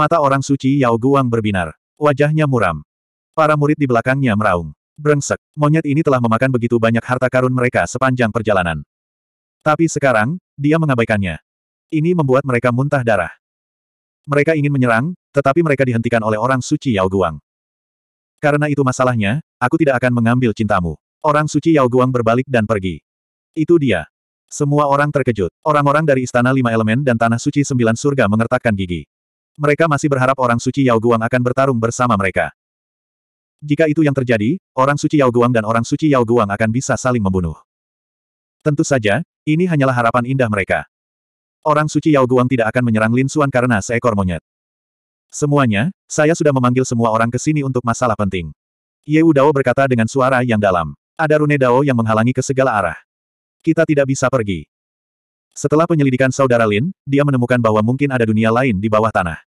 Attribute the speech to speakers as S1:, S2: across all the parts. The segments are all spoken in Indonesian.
S1: Mata orang suci Yao Guang berbinar. Wajahnya muram. Para murid di belakangnya meraung. Brengsek, monyet ini telah memakan begitu banyak harta karun mereka sepanjang perjalanan. Tapi sekarang, dia mengabaikannya. Ini membuat mereka muntah darah. Mereka ingin menyerang, tetapi mereka dihentikan oleh orang suci Yao Guang. Karena itu masalahnya, aku tidak akan mengambil cintamu. Orang suci Yao Guang berbalik dan pergi. Itu dia. Semua orang terkejut. Orang-orang dari Istana Lima Elemen dan Tanah Suci Sembilan Surga mengertakkan gigi mereka masih berharap orang suci Yao Guang akan bertarung bersama mereka. Jika itu yang terjadi, orang suci Yao Guang dan orang suci Yao Guang akan bisa saling membunuh. Tentu saja, ini hanyalah harapan indah mereka. Orang suci Yao Guang tidak akan menyerang Lin Suan karena seekor monyet. Semuanya, saya sudah memanggil semua orang ke sini untuk masalah penting. Ye Dao berkata dengan suara yang dalam. Ada Rune Dao yang menghalangi ke segala arah. Kita tidak bisa pergi. Setelah penyelidikan saudara Lin, dia menemukan bahwa mungkin ada dunia lain di bawah tanah.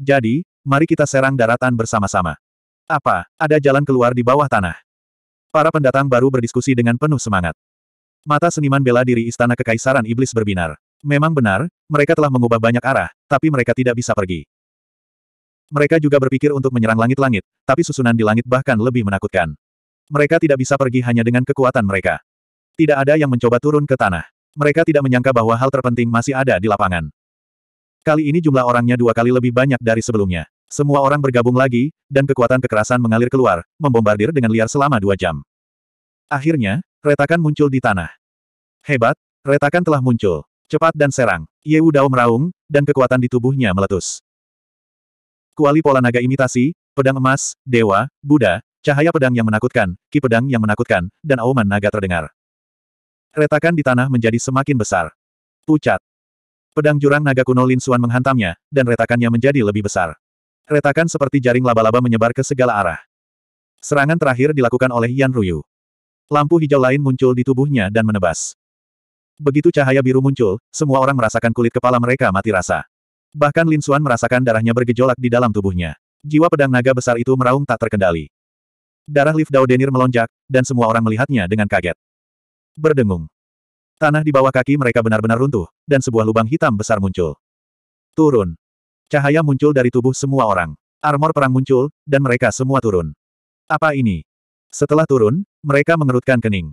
S1: Jadi, mari kita serang daratan bersama-sama. Apa, ada jalan keluar di bawah tanah? Para pendatang baru berdiskusi dengan penuh semangat. Mata seniman bela diri Istana Kekaisaran Iblis berbinar. Memang benar, mereka telah mengubah banyak arah, tapi mereka tidak bisa pergi. Mereka juga berpikir untuk menyerang langit-langit, tapi susunan di langit bahkan lebih menakutkan. Mereka tidak bisa pergi hanya dengan kekuatan mereka. Tidak ada yang mencoba turun ke tanah. Mereka tidak menyangka bahwa hal terpenting masih ada di lapangan. Kali ini jumlah orangnya dua kali lebih banyak dari sebelumnya. Semua orang bergabung lagi, dan kekuatan kekerasan mengalir keluar, membombardir dengan liar selama dua jam. Akhirnya, retakan muncul di tanah. Hebat, retakan telah muncul. Cepat dan serang. Ye Wudao meraung, dan kekuatan di tubuhnya meletus. Kuali pola naga imitasi, pedang emas, dewa, Buddha, cahaya pedang yang menakutkan, ki pedang yang menakutkan, dan auman naga terdengar. Retakan di tanah menjadi semakin besar. Pucat, Pedang jurang naga kuno Lin Suan menghantamnya, dan retakannya menjadi lebih besar. Retakan seperti jaring laba-laba menyebar ke segala arah. Serangan terakhir dilakukan oleh Yan Ruyu. Lampu hijau lain muncul di tubuhnya dan menebas. Begitu cahaya biru muncul, semua orang merasakan kulit kepala mereka mati rasa. Bahkan Lin Suan merasakan darahnya bergejolak di dalam tubuhnya. Jiwa pedang naga besar itu meraung tak terkendali. Darah Dao Daudenir melonjak, dan semua orang melihatnya dengan kaget. Berdengung. Tanah di bawah kaki mereka benar-benar runtuh, dan sebuah lubang hitam besar muncul. Turun. Cahaya muncul dari tubuh semua orang. Armor perang muncul, dan mereka semua turun. Apa ini? Setelah turun, mereka mengerutkan kening.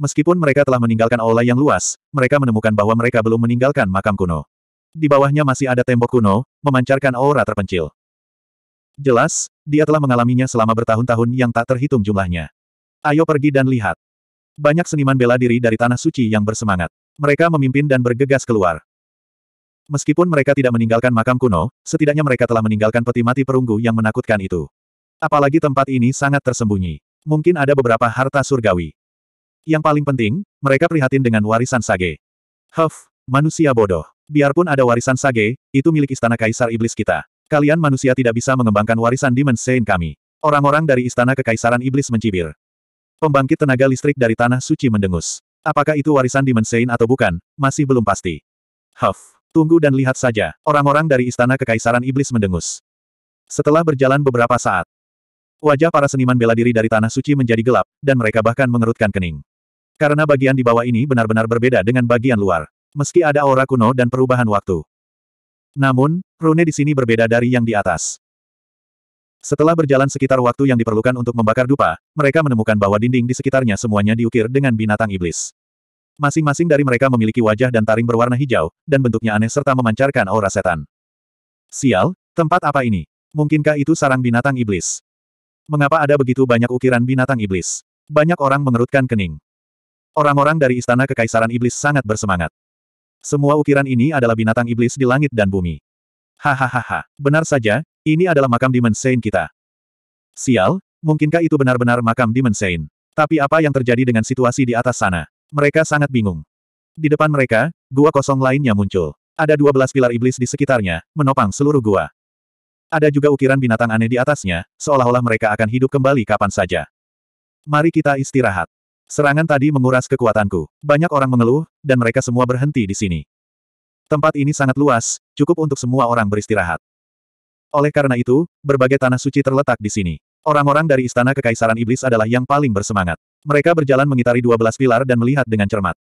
S1: Meskipun mereka telah meninggalkan aula yang luas, mereka menemukan bahwa mereka belum meninggalkan makam kuno. Di bawahnya masih ada tembok kuno, memancarkan aura terpencil. Jelas, dia telah mengalaminya selama bertahun-tahun yang tak terhitung jumlahnya. Ayo pergi dan lihat banyak seniman bela diri dari Tanah Suci yang bersemangat. Mereka memimpin dan bergegas keluar. Meskipun mereka tidak meninggalkan makam kuno, setidaknya mereka telah meninggalkan peti mati perunggu yang menakutkan itu. Apalagi tempat ini sangat tersembunyi. Mungkin ada beberapa harta surgawi. Yang paling penting, mereka prihatin dengan warisan Sage. Huff, manusia bodoh. Biarpun ada warisan Sage, itu milik istana kaisar iblis kita. Kalian manusia tidak bisa mengembangkan warisan Demon Saint kami. Orang-orang dari istana kekaisaran iblis mencibir. Pembangkit tenaga listrik dari Tanah Suci mendengus. Apakah itu warisan Dimensein atau bukan, masih belum pasti. Huff, tunggu dan lihat saja, orang-orang dari Istana Kekaisaran Iblis mendengus. Setelah berjalan beberapa saat, wajah para seniman bela diri dari Tanah Suci menjadi gelap, dan mereka bahkan mengerutkan kening. Karena bagian di bawah ini benar-benar berbeda dengan bagian luar. Meski ada aura kuno dan perubahan waktu. Namun, rune di sini berbeda dari yang di atas. Setelah berjalan sekitar waktu yang diperlukan untuk membakar dupa, mereka menemukan bahwa dinding di sekitarnya semuanya diukir dengan binatang iblis. Masing-masing dari mereka memiliki wajah dan taring berwarna hijau, dan bentuknya aneh serta memancarkan aura setan. Sial, tempat apa ini? Mungkinkah itu sarang binatang iblis? Mengapa ada begitu banyak ukiran binatang iblis? Banyak orang mengerutkan kening. Orang-orang dari Istana Kekaisaran Iblis sangat bersemangat. Semua ukiran ini adalah binatang iblis di langit dan bumi. Hahaha, benar saja, ini adalah makam Demon Saint kita. Sial, mungkinkah itu benar-benar makam Demon Saint? Tapi apa yang terjadi dengan situasi di atas sana? Mereka sangat bingung. Di depan mereka, gua kosong lainnya muncul. Ada dua belas pilar iblis di sekitarnya, menopang seluruh gua. Ada juga ukiran binatang aneh di atasnya, seolah-olah mereka akan hidup kembali kapan saja. Mari kita istirahat. Serangan tadi menguras kekuatanku. Banyak orang mengeluh, dan mereka semua berhenti di sini. Tempat ini sangat luas, cukup untuk semua orang beristirahat. Oleh karena itu, berbagai tanah suci terletak di sini. Orang-orang dari Istana Kekaisaran Iblis adalah yang paling bersemangat. Mereka berjalan mengitari dua belas pilar dan melihat dengan cermat.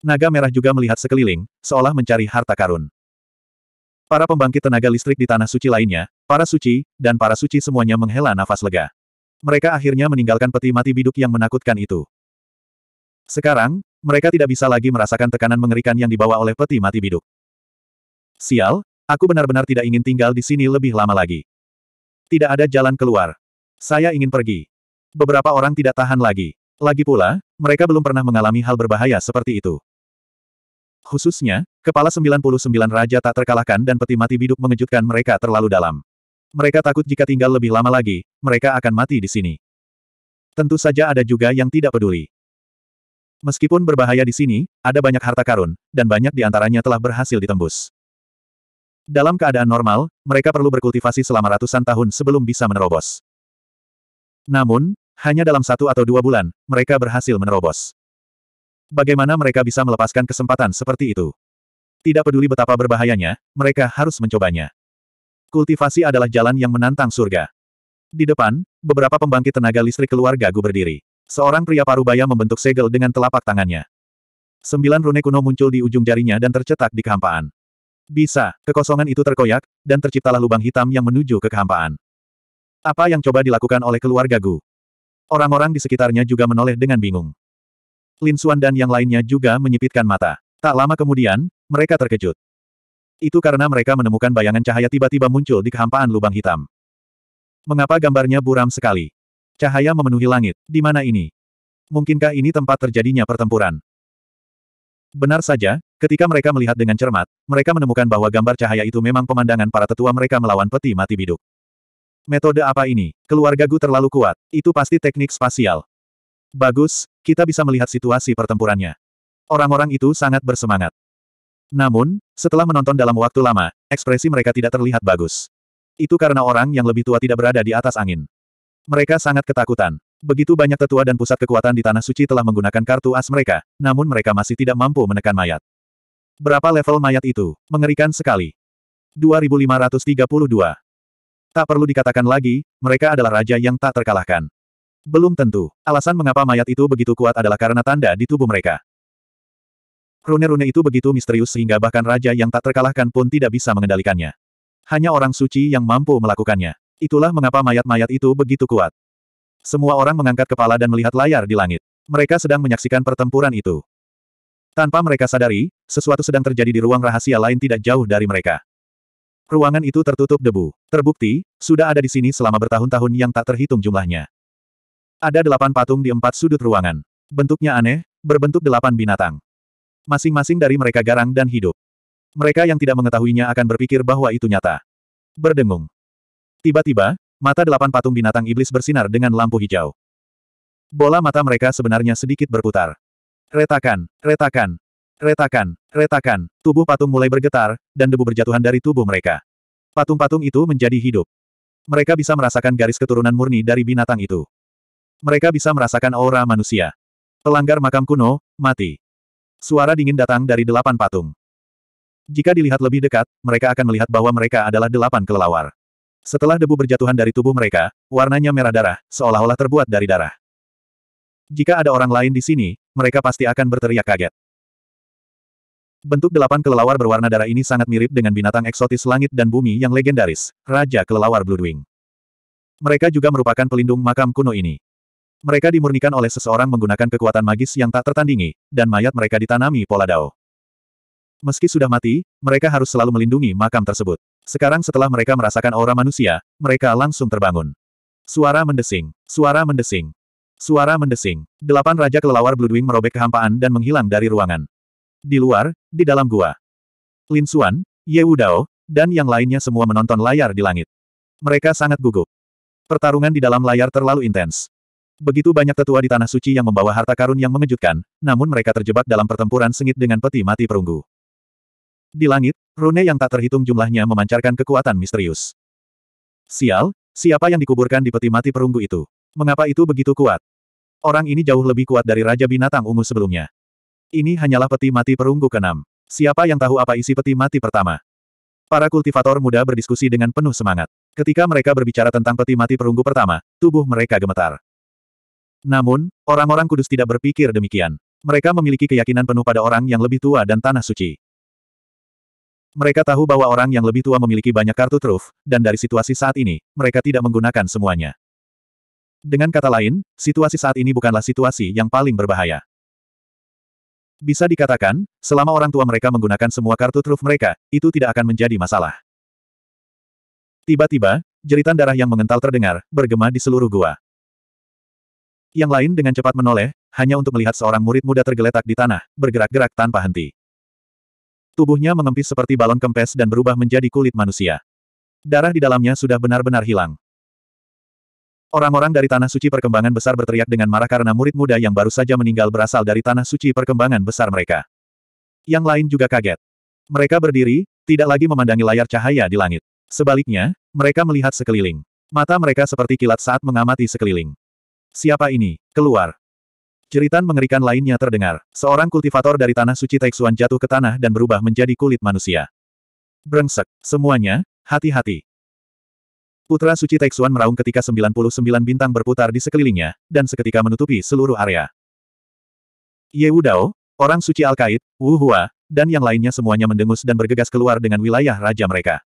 S1: Naga merah juga melihat sekeliling, seolah mencari harta karun. Para pembangkit tenaga listrik di tanah suci lainnya, para suci, dan para suci semuanya menghela nafas lega. Mereka akhirnya meninggalkan peti mati biduk yang menakutkan itu. Sekarang, mereka tidak bisa lagi merasakan tekanan mengerikan yang dibawa oleh peti mati biduk. Sial, Aku benar-benar tidak ingin tinggal di sini lebih lama lagi. Tidak ada jalan keluar. Saya ingin pergi. Beberapa orang tidak tahan lagi. Lagi pula, mereka belum pernah mengalami hal berbahaya seperti itu. Khususnya, kepala 99 raja tak terkalahkan dan peti mati biduk mengejutkan mereka terlalu dalam. Mereka takut jika tinggal lebih lama lagi, mereka akan mati di sini. Tentu saja ada juga yang tidak peduli. Meskipun berbahaya di sini, ada banyak harta karun, dan banyak di antaranya telah berhasil ditembus. Dalam keadaan normal, mereka perlu berkultivasi selama ratusan tahun sebelum bisa menerobos. Namun, hanya dalam satu atau dua bulan, mereka berhasil menerobos. Bagaimana mereka bisa melepaskan kesempatan seperti itu? Tidak peduli betapa berbahayanya, mereka harus mencobanya. Kultivasi adalah jalan yang menantang surga. Di depan, beberapa pembangkit tenaga listrik keluarga Gu berdiri. Seorang pria parubaya membentuk segel dengan telapak tangannya. Sembilan rune kuno muncul di ujung jarinya dan tercetak di kehampaan. Bisa, kekosongan itu terkoyak, dan terciptalah lubang hitam yang menuju ke kehampaan. Apa yang coba dilakukan oleh keluarga Gu? Orang-orang di sekitarnya juga menoleh dengan bingung. Lin Xuan dan yang lainnya juga menyipitkan mata. Tak lama kemudian, mereka terkejut. Itu karena mereka menemukan bayangan cahaya tiba-tiba muncul di kehampaan lubang hitam. Mengapa gambarnya buram sekali? Cahaya memenuhi langit. Di mana ini? Mungkinkah ini tempat terjadinya pertempuran? Benar saja, ketika mereka melihat dengan cermat, mereka menemukan bahwa gambar cahaya itu memang pemandangan para tetua mereka melawan peti mati biduk. Metode apa ini? Keluarga Gu terlalu kuat. Itu pasti teknik spasial. Bagus, kita bisa melihat situasi pertempurannya. Orang-orang itu sangat bersemangat. Namun, setelah menonton dalam waktu lama, ekspresi mereka tidak terlihat bagus. Itu karena orang yang lebih tua tidak berada di atas angin. Mereka sangat ketakutan. Begitu banyak tetua dan pusat kekuatan di Tanah Suci telah menggunakan kartu as mereka, namun mereka masih tidak mampu menekan mayat. Berapa level mayat itu? Mengerikan sekali. 2532. Tak perlu dikatakan lagi, mereka adalah raja yang tak terkalahkan. Belum tentu. Alasan mengapa mayat itu begitu kuat adalah karena tanda di tubuh mereka. Rune-rune itu begitu misterius sehingga bahkan raja yang tak terkalahkan pun tidak bisa mengendalikannya. Hanya orang suci yang mampu melakukannya. Itulah mengapa mayat-mayat itu begitu kuat. Semua orang mengangkat kepala dan melihat layar di langit. Mereka sedang menyaksikan pertempuran itu. Tanpa mereka sadari, sesuatu sedang terjadi di ruang rahasia lain tidak jauh dari mereka. Ruangan itu tertutup debu. Terbukti, sudah ada di sini selama bertahun-tahun yang tak terhitung jumlahnya. Ada delapan patung di empat sudut ruangan. Bentuknya aneh, berbentuk delapan binatang. Masing-masing dari mereka garang dan hidup. Mereka yang tidak mengetahuinya akan berpikir bahwa itu nyata. Berdengung. Tiba-tiba, Mata delapan patung binatang iblis bersinar dengan lampu hijau. Bola mata mereka sebenarnya sedikit berputar. Retakan, retakan, retakan, retakan, tubuh patung mulai bergetar, dan debu berjatuhan dari tubuh mereka. Patung-patung itu menjadi hidup. Mereka bisa merasakan garis keturunan murni dari binatang itu. Mereka bisa merasakan aura manusia. Pelanggar makam kuno, mati. Suara dingin datang dari delapan patung. Jika dilihat lebih dekat, mereka akan melihat bahwa mereka adalah delapan kelelawar. Setelah debu berjatuhan dari tubuh mereka, warnanya merah darah, seolah-olah terbuat dari darah. Jika ada orang lain di sini, mereka pasti akan berteriak kaget. Bentuk delapan kelelawar berwarna darah ini sangat mirip dengan binatang eksotis langit dan bumi yang legendaris, Raja Kelelawar Bloodwing. Mereka juga merupakan pelindung makam kuno ini. Mereka dimurnikan oleh seseorang menggunakan kekuatan magis yang tak tertandingi, dan mayat mereka ditanami pola dao. Meski sudah mati, mereka harus selalu melindungi makam tersebut. Sekarang setelah mereka merasakan aura manusia, mereka langsung terbangun. Suara mendesing. Suara mendesing. Suara mendesing. Delapan Raja Kelelawar Bluedwing merobek kehampaan dan menghilang dari ruangan. Di luar, di dalam gua. Lin Xuan, Ye Wudao, dan yang lainnya semua menonton layar di langit. Mereka sangat gugup. Pertarungan di dalam layar terlalu intens. Begitu banyak tetua di Tanah Suci yang membawa harta karun yang mengejutkan, namun mereka terjebak dalam pertempuran sengit dengan peti mati perunggu. Di langit, rune yang tak terhitung jumlahnya memancarkan kekuatan misterius. Sial, siapa yang dikuburkan di peti mati perunggu itu? Mengapa itu begitu kuat? Orang ini jauh lebih kuat dari Raja Binatang Ungu sebelumnya. Ini hanyalah peti mati perunggu keenam. Siapa yang tahu apa isi peti mati pertama? Para kultivator muda berdiskusi dengan penuh semangat. Ketika mereka berbicara tentang peti mati perunggu pertama, tubuh mereka gemetar. Namun, orang-orang kudus tidak berpikir demikian. Mereka memiliki keyakinan penuh pada orang yang lebih tua dan tanah suci. Mereka tahu bahwa orang yang lebih tua memiliki banyak kartu truf, dan dari situasi saat ini, mereka tidak menggunakan semuanya. Dengan kata lain, situasi saat ini bukanlah situasi yang paling berbahaya. Bisa dikatakan, selama orang tua mereka menggunakan semua kartu truf mereka, itu tidak akan menjadi masalah. Tiba-tiba, jeritan darah yang mengental terdengar, bergema di seluruh gua. Yang lain dengan cepat menoleh, hanya untuk melihat seorang murid muda tergeletak di tanah, bergerak-gerak tanpa henti. Tubuhnya mengempis seperti balon kempes dan berubah menjadi kulit manusia. Darah di dalamnya sudah benar-benar hilang. Orang-orang dari Tanah Suci Perkembangan Besar berteriak dengan marah karena murid muda yang baru saja meninggal berasal dari Tanah Suci Perkembangan Besar mereka. Yang lain juga kaget. Mereka berdiri, tidak lagi memandangi layar cahaya di langit. Sebaliknya, mereka melihat sekeliling. Mata mereka seperti kilat saat mengamati sekeliling. Siapa ini? Keluar. Jeritan mengerikan lainnya terdengar. Seorang kultivator dari Tanah Suci Taixuan jatuh ke tanah dan berubah menjadi kulit manusia. Brengsek. Semuanya, hati-hati. Putra Suci Taixuan meraung ketika 99 bintang berputar di sekelilingnya, dan seketika menutupi seluruh area. Ye Dao, orang suci Al-Qaid, Wu Hua, dan yang lainnya semuanya mendengus dan bergegas keluar dengan wilayah raja mereka.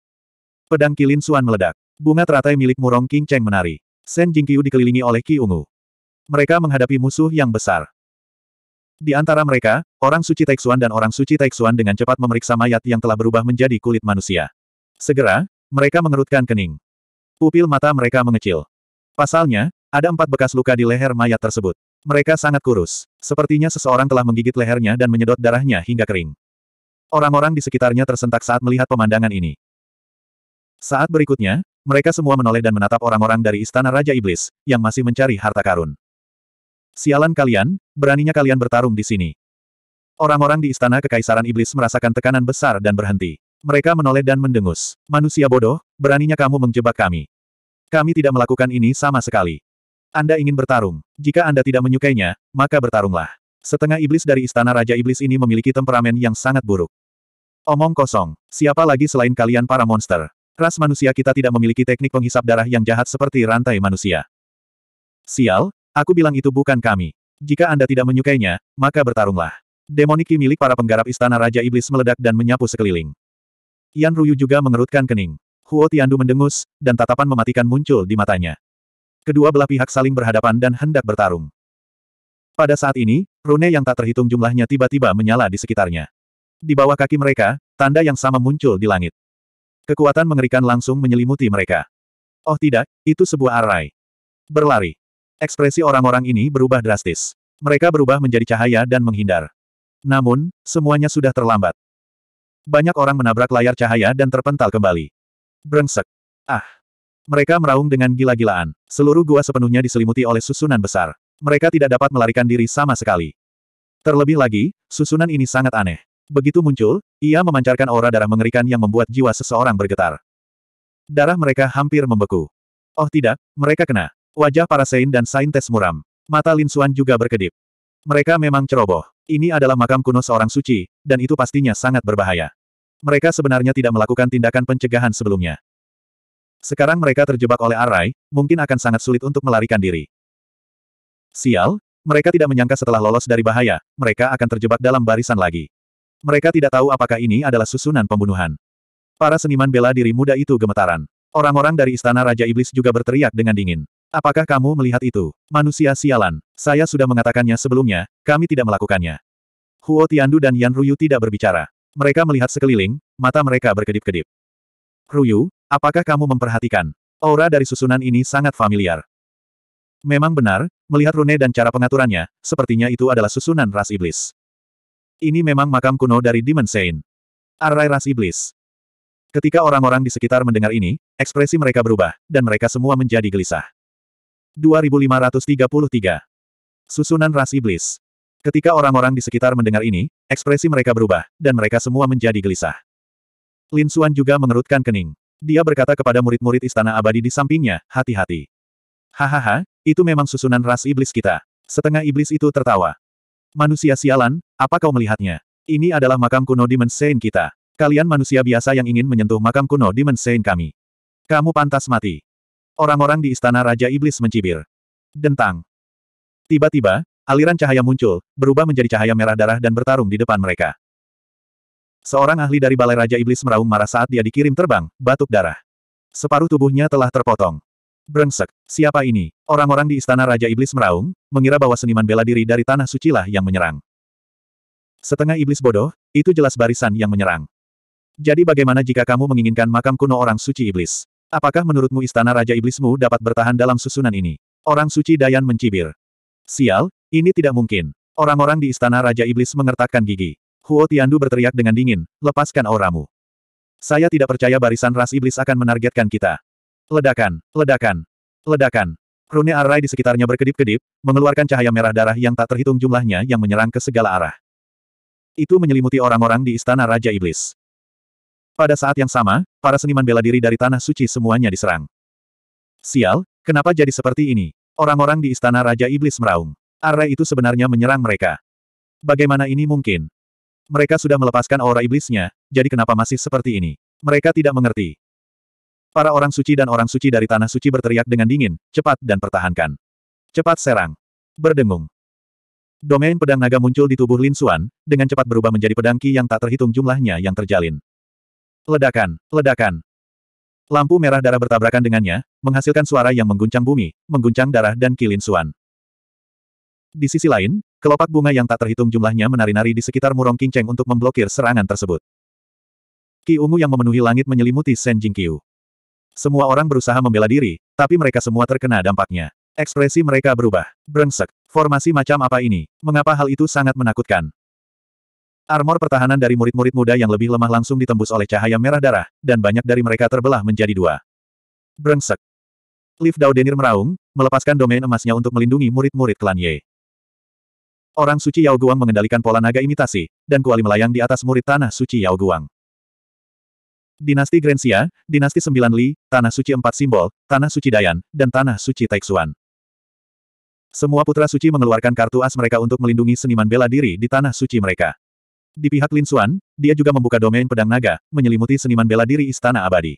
S1: Pedang kilin Suan meledak. Bunga teratai milik Murong King Cheng menari. Sen Jingqiu dikelilingi oleh Ki Ungu. Mereka menghadapi musuh yang besar. Di antara mereka, orang suci Taeksuan dan orang suci Taeksuan dengan cepat memeriksa mayat yang telah berubah menjadi kulit manusia. Segera, mereka mengerutkan kening. Pupil mata mereka mengecil. Pasalnya, ada empat bekas luka di leher mayat tersebut. Mereka sangat kurus. Sepertinya seseorang telah menggigit lehernya dan menyedot darahnya hingga kering. Orang-orang di sekitarnya tersentak saat melihat pemandangan ini. Saat berikutnya, mereka semua menoleh dan menatap orang-orang dari Istana Raja Iblis, yang masih mencari harta karun. Sialan kalian, beraninya kalian bertarung di sini. Orang-orang di istana kekaisaran iblis merasakan tekanan besar dan berhenti. Mereka menoleh dan mendengus. Manusia bodoh, beraninya kamu menjebak kami. Kami tidak melakukan ini sama sekali. Anda ingin bertarung. Jika Anda tidak menyukainya, maka bertarunglah. Setengah iblis dari istana Raja Iblis ini memiliki temperamen yang sangat buruk. Omong kosong. Siapa lagi selain kalian para monster? Ras manusia kita tidak memiliki teknik penghisap darah yang jahat seperti rantai manusia. Sial, Aku bilang itu bukan kami. Jika Anda tidak menyukainya, maka bertarunglah. Demoniki milik para penggarap istana Raja Iblis meledak dan menyapu sekeliling. Yan Ruyu juga mengerutkan kening. Huo Tiandu mendengus, dan tatapan mematikan muncul di matanya. Kedua belah pihak saling berhadapan dan hendak bertarung. Pada saat ini, rune yang tak terhitung jumlahnya tiba-tiba menyala di sekitarnya. Di bawah kaki mereka, tanda yang sama muncul di langit. Kekuatan mengerikan langsung menyelimuti mereka. Oh tidak, itu sebuah arai. Berlari. Ekspresi orang-orang ini berubah drastis. Mereka berubah menjadi cahaya dan menghindar. Namun, semuanya sudah terlambat. Banyak orang menabrak layar cahaya dan terpental kembali. Brengsek. Ah. Mereka meraung dengan gila-gilaan. Seluruh gua sepenuhnya diselimuti oleh susunan besar. Mereka tidak dapat melarikan diri sama sekali. Terlebih lagi, susunan ini sangat aneh. Begitu muncul, ia memancarkan aura darah mengerikan yang membuat jiwa seseorang bergetar. Darah mereka hampir membeku. Oh tidak, mereka kena. Wajah para Sein dan Saintes muram. Mata Lin Xuan juga berkedip. Mereka memang ceroboh. Ini adalah makam kuno seorang suci, dan itu pastinya sangat berbahaya. Mereka sebenarnya tidak melakukan tindakan pencegahan sebelumnya. Sekarang mereka terjebak oleh Arai, mungkin akan sangat sulit untuk melarikan diri. Sial, mereka tidak menyangka setelah lolos dari bahaya, mereka akan terjebak dalam barisan lagi. Mereka tidak tahu apakah ini adalah susunan pembunuhan. Para seniman bela diri muda itu gemetaran. Orang-orang dari Istana Raja Iblis juga berteriak dengan dingin. Apakah kamu melihat itu? Manusia sialan. Saya sudah mengatakannya sebelumnya, kami tidak melakukannya. Huo Tiandu dan Yan Ruyu tidak berbicara. Mereka melihat sekeliling, mata mereka berkedip-kedip. Ruyu, apakah kamu memperhatikan? Aura dari susunan ini sangat familiar. Memang benar, melihat rune dan cara pengaturannya, sepertinya itu adalah susunan ras iblis. Ini memang makam kuno dari Demon Saint. Arai ras iblis. Ketika orang-orang di sekitar mendengar ini, ekspresi mereka berubah, dan mereka semua menjadi gelisah. 2533. Susunan ras iblis. Ketika orang-orang di sekitar mendengar ini, ekspresi mereka berubah, dan mereka semua menjadi gelisah. Lin Suan juga mengerutkan kening. Dia berkata kepada murid-murid istana abadi di sampingnya, hati-hati. Hahaha, itu memang susunan ras iblis kita. Setengah iblis itu tertawa. Manusia sialan, apa kau melihatnya? Ini adalah makam kuno Demon Saint kita. Kalian manusia biasa yang ingin menyentuh makam kuno Demon Saint kami. Kamu pantas mati. Orang-orang di istana Raja Iblis mencibir. Dentang. Tiba-tiba, aliran cahaya muncul, berubah menjadi cahaya merah darah dan bertarung di depan mereka. Seorang ahli dari Balai Raja Iblis meraung marah saat dia dikirim terbang, batuk darah. Separuh tubuhnya telah terpotong. Brengsek, siapa ini? Orang-orang di istana Raja Iblis meraung, mengira bahwa seniman bela diri dari Tanah suci lah yang menyerang. Setengah iblis bodoh, itu jelas barisan yang menyerang. Jadi bagaimana jika kamu menginginkan makam kuno orang suci iblis? Apakah menurutmu istana Raja Iblismu dapat bertahan dalam susunan ini? Orang suci Dayan mencibir. Sial, ini tidak mungkin. Orang-orang di istana Raja Iblis mengertakkan gigi. Huo Tiandu berteriak dengan dingin, lepaskan auramu. Saya tidak percaya barisan ras iblis akan menargetkan kita. Ledakan, ledakan, ledakan. Rune Arai di sekitarnya berkedip-kedip, mengeluarkan cahaya merah darah yang tak terhitung jumlahnya yang menyerang ke segala arah. Itu menyelimuti orang-orang di istana Raja Iblis. Pada saat yang sama, para seniman bela diri dari Tanah Suci semuanya diserang. Sial, kenapa jadi seperti ini? Orang-orang di Istana Raja Iblis meraung. Array itu sebenarnya menyerang mereka. Bagaimana ini mungkin? Mereka sudah melepaskan aura iblisnya, jadi kenapa masih seperti ini? Mereka tidak mengerti. Para orang suci dan orang suci dari Tanah Suci berteriak dengan dingin, cepat dan pertahankan. Cepat serang. Berdengung. Domain pedang naga muncul di tubuh Lin Xuan, dengan cepat berubah menjadi pedang ki yang tak terhitung jumlahnya yang terjalin. Ledakan, ledakan. Lampu merah darah bertabrakan dengannya, menghasilkan suara yang mengguncang bumi, mengguncang darah dan kilin suan. Di sisi lain, kelopak bunga yang tak terhitung jumlahnya menari-nari di sekitar murong kinceng untuk memblokir serangan tersebut. Ki ungu yang memenuhi langit menyelimuti Shen Jingqiu. Semua orang berusaha membela diri, tapi mereka semua terkena dampaknya. Ekspresi mereka berubah. Brengsek. Formasi macam apa ini? Mengapa hal itu sangat menakutkan? Armor pertahanan dari murid-murid muda yang lebih lemah langsung ditembus oleh cahaya merah darah, dan banyak dari mereka terbelah menjadi dua. Brengsek. Liv Daudenir meraung, melepaskan domain emasnya untuk melindungi murid-murid klan Ye. Orang suci Yao Guang mengendalikan pola naga imitasi, dan kuali melayang di atas murid tanah suci Yao Guang. Dinasti Grensia, Dinasti Sembilan Li, Tanah Suci Empat Simbol, Tanah Suci Dayan, dan Tanah Suci Taixuan. Semua putra suci mengeluarkan kartu as mereka untuk melindungi seniman bela diri di tanah suci mereka. Di pihak Lin Xuan, dia juga membuka domain pedang naga, menyelimuti seniman bela diri Istana Abadi.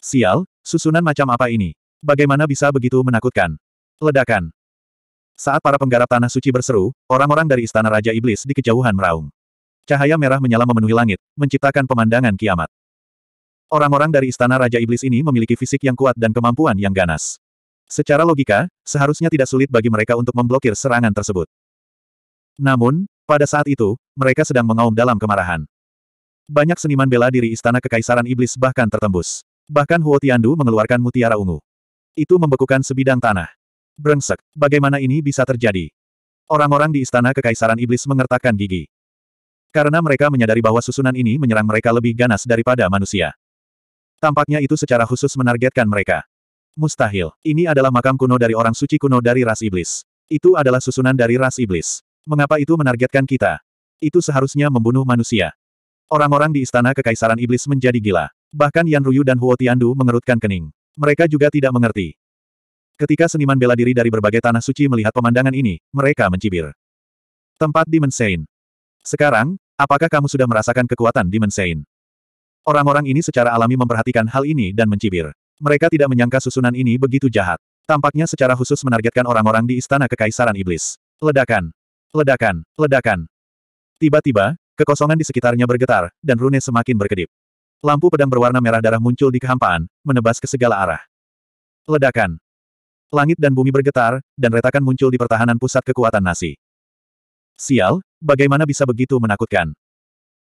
S1: Sial, susunan macam apa ini? Bagaimana bisa begitu menakutkan? Ledakan. Saat para penggarap Tanah Suci berseru, orang-orang dari Istana Raja Iblis di kejauhan meraung. Cahaya merah menyala memenuhi langit, menciptakan pemandangan kiamat. Orang-orang dari Istana Raja Iblis ini memiliki fisik yang kuat dan kemampuan yang ganas. Secara logika, seharusnya tidak sulit bagi mereka untuk memblokir serangan tersebut. Namun, pada saat itu, mereka sedang mengaum dalam kemarahan. Banyak seniman bela diri istana kekaisaran iblis bahkan tertembus. Bahkan Huo Tiandu mengeluarkan mutiara ungu. Itu membekukan sebidang tanah. Brengsek, bagaimana ini bisa terjadi? Orang-orang di istana kekaisaran iblis mengertakkan gigi. Karena mereka menyadari bahwa susunan ini menyerang mereka lebih ganas daripada manusia. Tampaknya itu secara khusus menargetkan mereka. Mustahil, ini adalah makam kuno dari orang suci kuno dari ras iblis. Itu adalah susunan dari ras iblis. Mengapa itu menargetkan kita? Itu seharusnya membunuh manusia. Orang-orang di istana kekaisaran iblis menjadi gila. Bahkan Yan Ruyu dan Huo Tiandu mengerutkan kening. Mereka juga tidak mengerti. Ketika seniman bela diri dari berbagai tanah suci melihat pemandangan ini, mereka mencibir. Tempat di Mensein. Sekarang, apakah kamu sudah merasakan kekuatan di Mensein? Orang-orang ini secara alami memperhatikan hal ini dan mencibir. Mereka tidak menyangka susunan ini begitu jahat. Tampaknya secara khusus menargetkan orang-orang di istana kekaisaran iblis. Ledakan. Ledakan, ledakan. Tiba-tiba, kekosongan di sekitarnya bergetar, dan rune semakin berkedip. Lampu pedang berwarna merah darah muncul di kehampaan, menebas ke segala arah. Ledakan. Langit dan bumi bergetar, dan retakan muncul di pertahanan pusat kekuatan nasi. Sial, bagaimana bisa begitu menakutkan?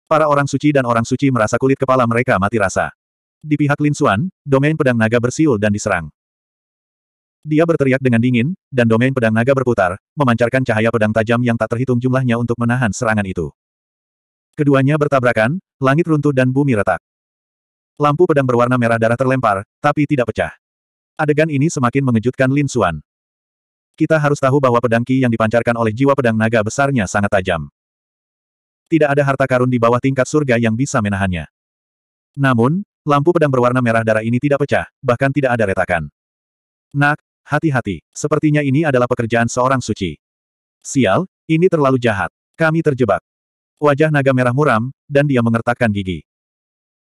S1: Para orang suci dan orang suci merasa kulit kepala mereka mati rasa. Di pihak Lin Xuan, domain pedang naga bersiul dan diserang. Dia berteriak dengan dingin, dan domain pedang naga berputar, memancarkan cahaya pedang tajam yang tak terhitung jumlahnya untuk menahan serangan itu. Keduanya bertabrakan, langit runtuh dan bumi retak. Lampu pedang berwarna merah darah terlempar, tapi tidak pecah. Adegan ini semakin mengejutkan Lin Xuan. Kita harus tahu bahwa pedang Qi yang dipancarkan oleh jiwa pedang naga besarnya sangat tajam. Tidak ada harta karun di bawah tingkat surga yang bisa menahannya. Namun, lampu pedang berwarna merah darah ini tidak pecah, bahkan tidak ada retakan. Nak, Hati-hati, sepertinya ini adalah pekerjaan seorang suci. Sial, ini terlalu jahat. Kami terjebak. Wajah naga merah muram, dan dia mengertakkan gigi.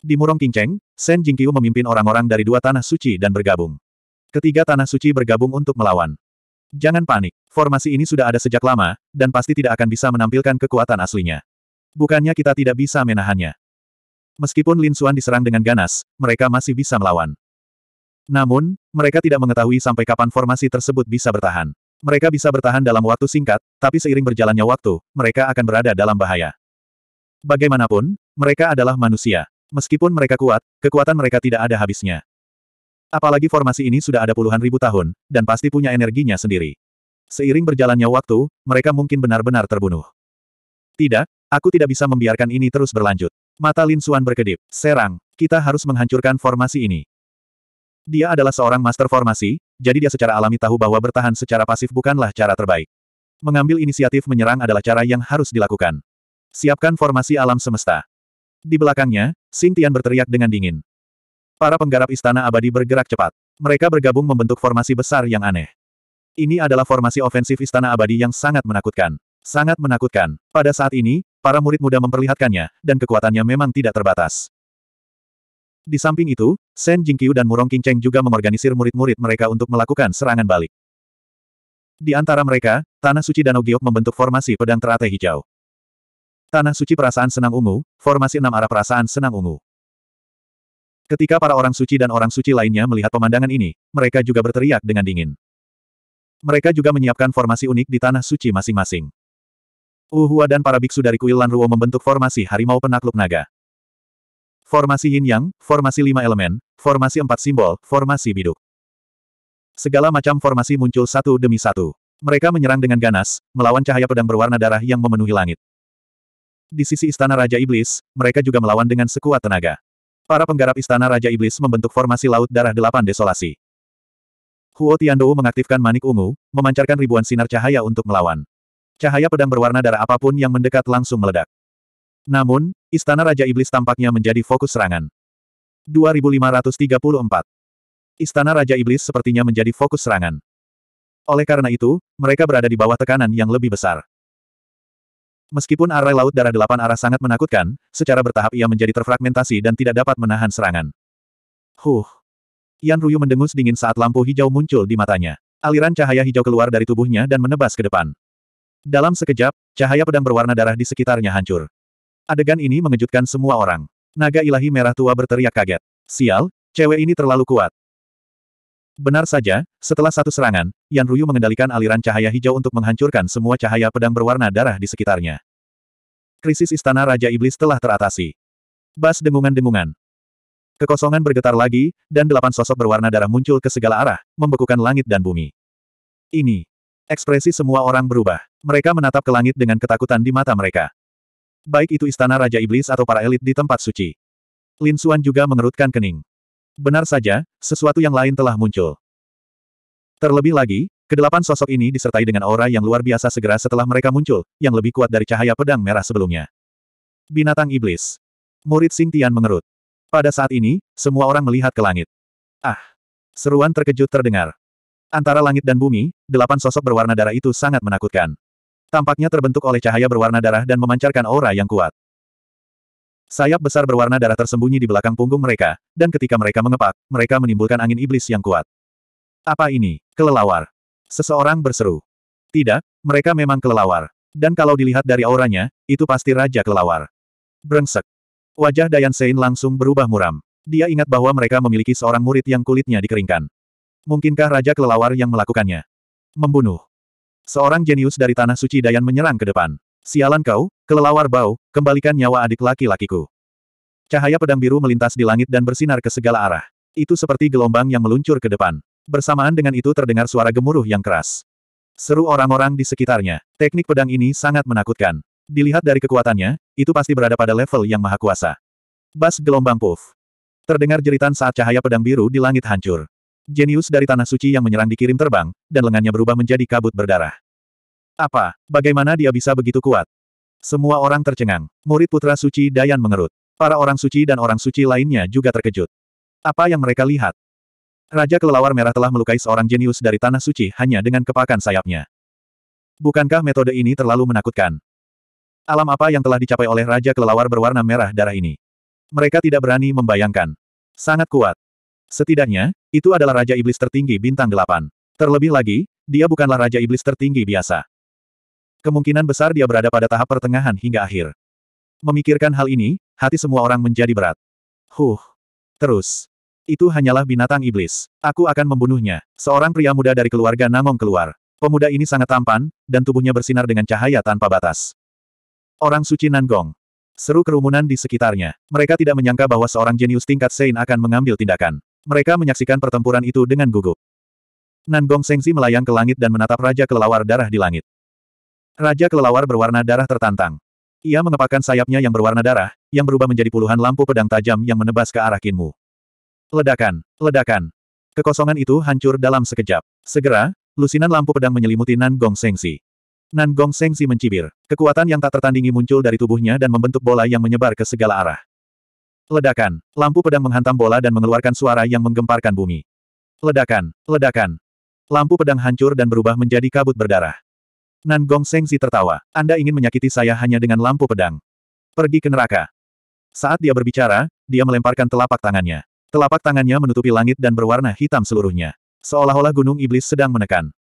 S1: Di Murong Kinceng, Shen Jingqiu memimpin orang-orang dari dua tanah suci dan bergabung. Ketiga tanah suci bergabung untuk melawan. Jangan panik, formasi ini sudah ada sejak lama, dan pasti tidak akan bisa menampilkan kekuatan aslinya. Bukannya kita tidak bisa menahannya. Meskipun Lin Suan diserang dengan ganas, mereka masih bisa melawan. Namun, mereka tidak mengetahui sampai kapan formasi tersebut bisa bertahan. Mereka bisa bertahan dalam waktu singkat, tapi seiring berjalannya waktu, mereka akan berada dalam bahaya. Bagaimanapun, mereka adalah manusia. Meskipun mereka kuat, kekuatan mereka tidak ada habisnya. Apalagi formasi ini sudah ada puluhan ribu tahun, dan pasti punya energinya sendiri. Seiring berjalannya waktu, mereka mungkin benar-benar terbunuh. Tidak, aku tidak bisa membiarkan ini terus berlanjut. Mata Lin Suan berkedip. Serang, kita harus menghancurkan formasi ini. Dia adalah seorang master formasi, jadi dia secara alami tahu bahwa bertahan secara pasif bukanlah cara terbaik. Mengambil inisiatif menyerang adalah cara yang harus dilakukan. Siapkan formasi alam semesta. Di belakangnya, Sing Tian berteriak dengan dingin. Para penggarap istana abadi bergerak cepat. Mereka bergabung membentuk formasi besar yang aneh. Ini adalah formasi ofensif istana abadi yang sangat menakutkan. Sangat menakutkan. Pada saat ini, para murid muda memperlihatkannya, dan kekuatannya memang tidak terbatas. Di samping itu, Shen Jingqiu dan Murong Qingcheng juga mengorganisir murid-murid mereka untuk melakukan serangan balik. Di antara mereka, Tanah Suci Danau Giok membentuk formasi pedang teratai hijau. Tanah Suci Perasaan Senang Ungu, formasi enam arah perasaan senang ungu. Ketika para orang suci dan orang suci lainnya melihat pemandangan ini, mereka juga berteriak dengan dingin. Mereka juga menyiapkan formasi unik di tanah suci masing-masing. Uhua dan para biksu dari kuil Lanruo membentuk formasi harimau penakluk naga. Formasi yin yang, formasi lima elemen, formasi empat simbol, formasi biduk. Segala macam formasi muncul satu demi satu. Mereka menyerang dengan ganas, melawan cahaya pedang berwarna darah yang memenuhi langit. Di sisi istana Raja Iblis, mereka juga melawan dengan sekuat tenaga. Para penggarap istana Raja Iblis membentuk formasi Laut Darah Delapan Desolasi. Huo Tiandou mengaktifkan manik ungu, memancarkan ribuan sinar cahaya untuk melawan. Cahaya pedang berwarna darah apapun yang mendekat langsung meledak. Namun, Istana Raja Iblis tampaknya menjadi fokus serangan. 2534. Istana Raja Iblis sepertinya menjadi fokus serangan. Oleh karena itu, mereka berada di bawah tekanan yang lebih besar. Meskipun arai laut darah delapan arah sangat menakutkan, secara bertahap ia menjadi terfragmentasi dan tidak dapat menahan serangan. Huh. Yan Ruyu mendengus dingin saat lampu hijau muncul di matanya. Aliran cahaya hijau keluar dari tubuhnya dan menebas ke depan. Dalam sekejap, cahaya pedang berwarna darah di sekitarnya hancur. Adegan ini mengejutkan semua orang. Naga ilahi merah tua berteriak kaget. Sial, cewek ini terlalu kuat. Benar saja, setelah satu serangan, Yan Ruyu mengendalikan aliran cahaya hijau untuk menghancurkan semua cahaya pedang berwarna darah di sekitarnya. Krisis Istana Raja Iblis telah teratasi. Bas dengungan-dengungan. Kekosongan bergetar lagi, dan delapan sosok berwarna darah muncul ke segala arah, membekukan langit dan bumi. Ini. Ekspresi semua orang berubah. Mereka menatap ke langit dengan ketakutan di mata mereka baik itu istana Raja Iblis atau para elit di tempat suci. Lin Suan juga mengerutkan kening. Benar saja, sesuatu yang lain telah muncul. Terlebih lagi, kedelapan sosok ini disertai dengan aura yang luar biasa segera setelah mereka muncul, yang lebih kuat dari cahaya pedang merah sebelumnya. Binatang Iblis. Murid Sing Tian mengerut. Pada saat ini, semua orang melihat ke langit. Ah! Seruan terkejut terdengar. Antara langit dan bumi, delapan sosok berwarna darah itu sangat menakutkan. Tampaknya terbentuk oleh cahaya berwarna darah dan memancarkan aura yang kuat. Sayap besar berwarna darah tersembunyi di belakang punggung mereka, dan ketika mereka mengepak, mereka menimbulkan angin iblis yang kuat. Apa ini? Kelelawar. Seseorang berseru. Tidak, mereka memang kelelawar. Dan kalau dilihat dari auranya, itu pasti Raja Kelelawar. Brengsek. Wajah Dayan Sein langsung berubah muram. Dia ingat bahwa mereka memiliki seorang murid yang kulitnya dikeringkan. Mungkinkah Raja Kelelawar yang melakukannya? Membunuh. Seorang jenius dari Tanah Suci Dayan menyerang ke depan. Sialan kau, kelelawar bau, kembalikan nyawa adik laki-lakiku. Cahaya pedang biru melintas di langit dan bersinar ke segala arah. Itu seperti gelombang yang meluncur ke depan. Bersamaan dengan itu terdengar suara gemuruh yang keras. Seru orang-orang di sekitarnya. Teknik pedang ini sangat menakutkan. Dilihat dari kekuatannya, itu pasti berada pada level yang maha kuasa. Bas gelombang puff. Terdengar jeritan saat cahaya pedang biru di langit hancur. Jenius dari Tanah Suci yang menyerang dikirim terbang, dan lengannya berubah menjadi kabut berdarah. Apa? Bagaimana dia bisa begitu kuat? Semua orang tercengang. Murid Putra Suci Dayan mengerut. Para orang suci dan orang suci lainnya juga terkejut. Apa yang mereka lihat? Raja Kelelawar Merah telah melukai seorang jenius dari Tanah Suci hanya dengan kepakan sayapnya. Bukankah metode ini terlalu menakutkan? Alam apa yang telah dicapai oleh Raja Kelelawar berwarna merah darah ini? Mereka tidak berani membayangkan. Sangat kuat. Setidaknya, itu adalah Raja Iblis tertinggi bintang delapan. Terlebih lagi, dia bukanlah Raja Iblis tertinggi biasa. Kemungkinan besar dia berada pada tahap pertengahan hingga akhir. Memikirkan hal ini, hati semua orang menjadi berat. Huh. Terus. Itu hanyalah binatang iblis. Aku akan membunuhnya. Seorang pria muda dari keluarga Namong keluar. Pemuda ini sangat tampan, dan tubuhnya bersinar dengan cahaya tanpa batas. Orang suci Nangong. Seru kerumunan di sekitarnya. Mereka tidak menyangka bahwa seorang jenius tingkat Sein akan mengambil tindakan. Mereka menyaksikan pertempuran itu dengan gugup. Nan Gong Sengzi melayang ke langit dan menatap Raja Kelelawar Darah di langit. Raja Kelelawar berwarna darah tertantang. Ia mengepakkan sayapnya yang berwarna darah, yang berubah menjadi puluhan lampu pedang tajam yang menebas ke arah Kinmu. Ledakan, ledakan. Kekosongan itu hancur dalam sekejap. Segera, lusinan lampu pedang menyelimuti Nan Nanggong Sengzi. Gong Sengzi mencibir. Kekuatan yang tak tertandingi muncul dari tubuhnya dan membentuk bola yang menyebar ke segala arah. Ledakan. Lampu pedang menghantam bola dan mengeluarkan suara yang menggemparkan bumi. Ledakan. Ledakan. Lampu pedang hancur dan berubah menjadi kabut berdarah. Nan Gong Sengzi tertawa. Anda ingin menyakiti saya hanya dengan lampu pedang. Pergi ke neraka. Saat dia berbicara, dia melemparkan telapak tangannya. Telapak tangannya menutupi langit dan berwarna hitam seluruhnya. Seolah-olah gunung iblis sedang menekan.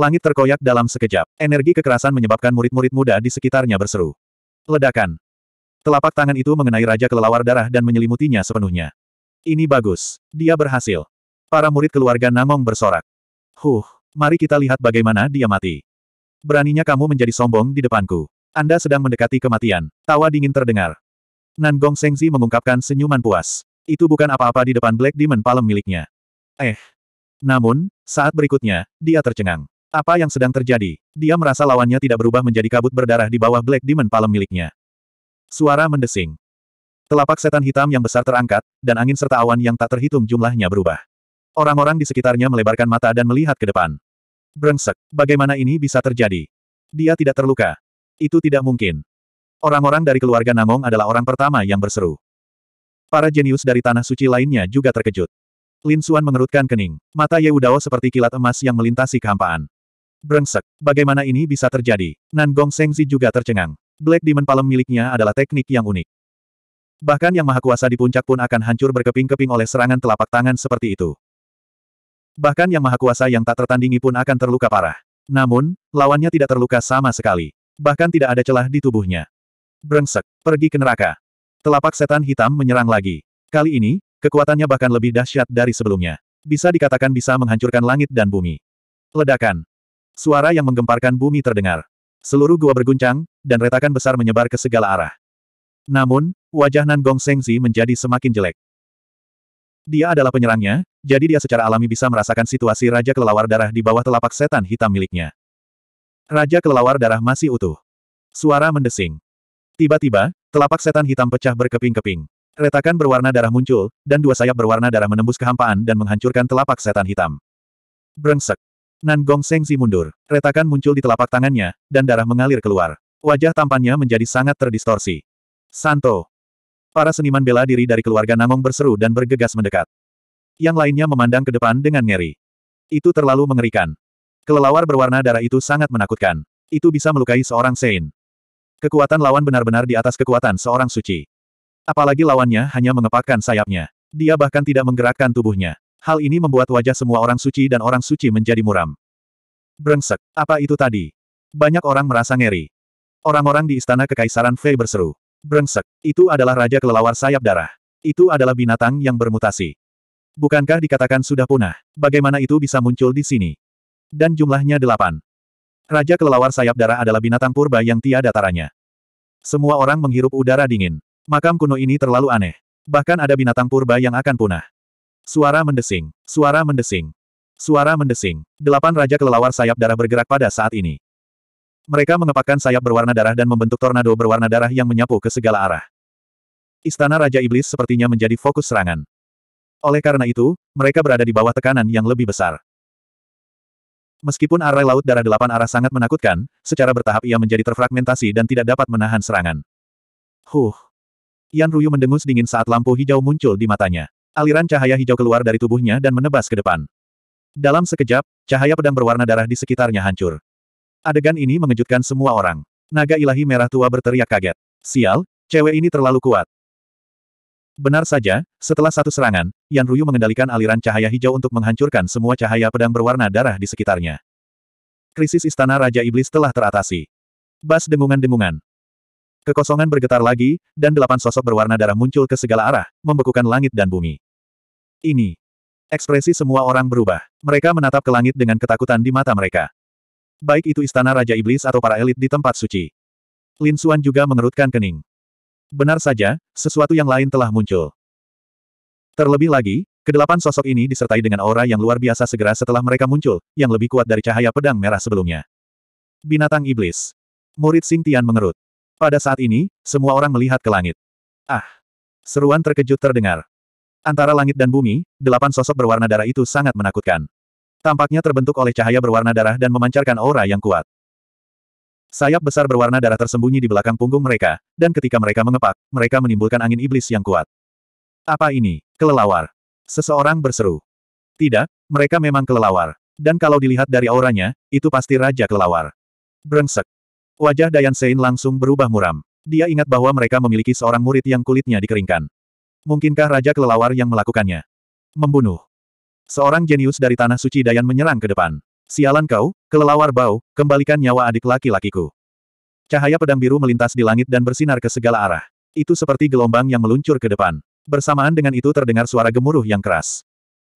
S1: Langit terkoyak dalam sekejap. Energi kekerasan menyebabkan murid-murid muda di sekitarnya berseru. Ledakan. Telapak tangan itu mengenai Raja Kelelawar Darah dan menyelimutinya sepenuhnya. Ini bagus. Dia berhasil. Para murid keluarga Namong bersorak. Huh, mari kita lihat bagaimana dia mati. Beraninya kamu menjadi sombong di depanku. Anda sedang mendekati kematian. Tawa dingin terdengar. Nan Gong Sengzi mengungkapkan senyuman puas. Itu bukan apa-apa di depan Black Demon Palem miliknya. Eh. Namun, saat berikutnya, dia tercengang. Apa yang sedang terjadi? Dia merasa lawannya tidak berubah menjadi kabut berdarah di bawah Black Demon Palem miliknya. Suara mendesing. Telapak setan hitam yang besar terangkat, dan angin serta awan yang tak terhitung jumlahnya berubah. Orang-orang di sekitarnya melebarkan mata dan melihat ke depan. Brengsek, bagaimana ini bisa terjadi? Dia tidak terluka. Itu tidak mungkin. Orang-orang dari keluarga Namong adalah orang pertama yang berseru. Para jenius dari tanah suci lainnya juga terkejut. Lin Xuan mengerutkan kening. Mata Ye Udao seperti kilat emas yang melintasi kehampaan. Brengsek, bagaimana ini bisa terjadi? Nan Gong Sengzi juga tercengang. Black Demon Palem miliknya adalah teknik yang unik. Bahkan yang maha kuasa di puncak pun akan hancur berkeping-keping oleh serangan telapak tangan seperti itu. Bahkan yang maha kuasa yang tak tertandingi pun akan terluka parah. Namun, lawannya tidak terluka sama sekali. Bahkan tidak ada celah di tubuhnya. Brengsek, pergi ke neraka. Telapak setan hitam menyerang lagi. Kali ini, kekuatannya bahkan lebih dahsyat dari sebelumnya. Bisa dikatakan bisa menghancurkan langit dan bumi. Ledakan. Suara yang menggemparkan bumi terdengar. Seluruh gua berguncang, dan retakan besar menyebar ke segala arah. Namun, wajah Nan Gong Sengzi menjadi semakin jelek. Dia adalah penyerangnya, jadi dia secara alami bisa merasakan situasi Raja Kelelawar Darah di bawah telapak setan hitam miliknya. Raja Kelelawar Darah masih utuh. Suara mendesing. Tiba-tiba, telapak setan hitam pecah berkeping-keping. Retakan berwarna darah muncul, dan dua sayap berwarna darah menembus kehampaan dan menghancurkan telapak setan hitam. Brengsek. Nan Gong Sengzi mundur, retakan muncul di telapak tangannya, dan darah mengalir keluar. Wajah tampannya menjadi sangat terdistorsi. Santo. Para seniman bela diri dari keluarga Namong berseru dan bergegas mendekat. Yang lainnya memandang ke depan dengan ngeri. Itu terlalu mengerikan. Kelelawar berwarna darah itu sangat menakutkan. Itu bisa melukai seorang Sein. Kekuatan lawan benar-benar di atas kekuatan seorang suci. Apalagi lawannya hanya mengepakkan sayapnya. Dia bahkan tidak menggerakkan tubuhnya. Hal ini membuat wajah semua orang suci dan orang suci menjadi muram. Brengsek, apa itu tadi? Banyak orang merasa ngeri. Orang-orang di istana kekaisaran Fei berseru. Brengsek, itu adalah Raja Kelelawar Sayap Darah. Itu adalah binatang yang bermutasi. Bukankah dikatakan sudah punah? Bagaimana itu bisa muncul di sini? Dan jumlahnya delapan. Raja Kelelawar Sayap Darah adalah binatang purba yang tiada taranya. Semua orang menghirup udara dingin. Makam kuno ini terlalu aneh. Bahkan ada binatang purba yang akan punah. Suara mendesing. Suara mendesing. Suara mendesing. Delapan raja kelelawar sayap darah bergerak pada saat ini. Mereka mengepakkan sayap berwarna darah dan membentuk tornado berwarna darah yang menyapu ke segala arah. Istana Raja Iblis sepertinya menjadi fokus serangan. Oleh karena itu, mereka berada di bawah tekanan yang lebih besar. Meskipun arai laut darah delapan arah sangat menakutkan, secara bertahap ia menjadi terfragmentasi dan tidak dapat menahan serangan. Huh! Yan Ruyu mendengus dingin saat lampu hijau muncul di matanya. Aliran cahaya hijau keluar dari tubuhnya dan menebas ke depan. Dalam sekejap, cahaya pedang berwarna darah di sekitarnya hancur. Adegan ini mengejutkan semua orang. Naga ilahi merah tua berteriak kaget. Sial, cewek ini terlalu kuat. Benar saja, setelah satu serangan, Yan Ruyu mengendalikan aliran cahaya hijau untuk menghancurkan semua cahaya pedang berwarna darah di sekitarnya. Krisis Istana Raja Iblis telah teratasi. Bas dengungan-dengungan. Kekosongan bergetar lagi, dan delapan sosok berwarna darah muncul ke segala arah, membekukan langit dan bumi. Ini. Ekspresi semua orang berubah. Mereka menatap ke langit dengan ketakutan di mata mereka. Baik itu istana Raja Iblis atau para elit di tempat suci. Lin Xuan juga mengerutkan kening. Benar saja, sesuatu yang lain telah muncul. Terlebih lagi, kedelapan sosok ini disertai dengan aura yang luar biasa segera setelah mereka muncul, yang lebih kuat dari cahaya pedang merah sebelumnya. Binatang Iblis. Murid Sing Tian mengerut. Pada saat ini, semua orang melihat ke langit. Ah! Seruan terkejut terdengar. Antara langit dan bumi, delapan sosok berwarna darah itu sangat menakutkan. Tampaknya terbentuk oleh cahaya berwarna darah dan memancarkan aura yang kuat. Sayap besar berwarna darah tersembunyi di belakang punggung mereka, dan ketika mereka mengepak, mereka menimbulkan angin iblis yang kuat. Apa ini? Kelelawar. Seseorang berseru. Tidak, mereka memang kelelawar. Dan kalau dilihat dari auranya, itu pasti Raja Kelelawar. Brengsek. Wajah Dayan Sein langsung berubah muram. Dia ingat bahwa mereka memiliki seorang murid yang kulitnya dikeringkan. Mungkinkah Raja Kelelawar yang melakukannya? Membunuh. Seorang jenius dari Tanah Suci Dayan menyerang ke depan. Sialan kau, kelelawar bau, kembalikan nyawa adik laki-lakiku. Cahaya pedang biru melintas di langit dan bersinar ke segala arah. Itu seperti gelombang yang meluncur ke depan. Bersamaan dengan itu terdengar suara gemuruh yang keras.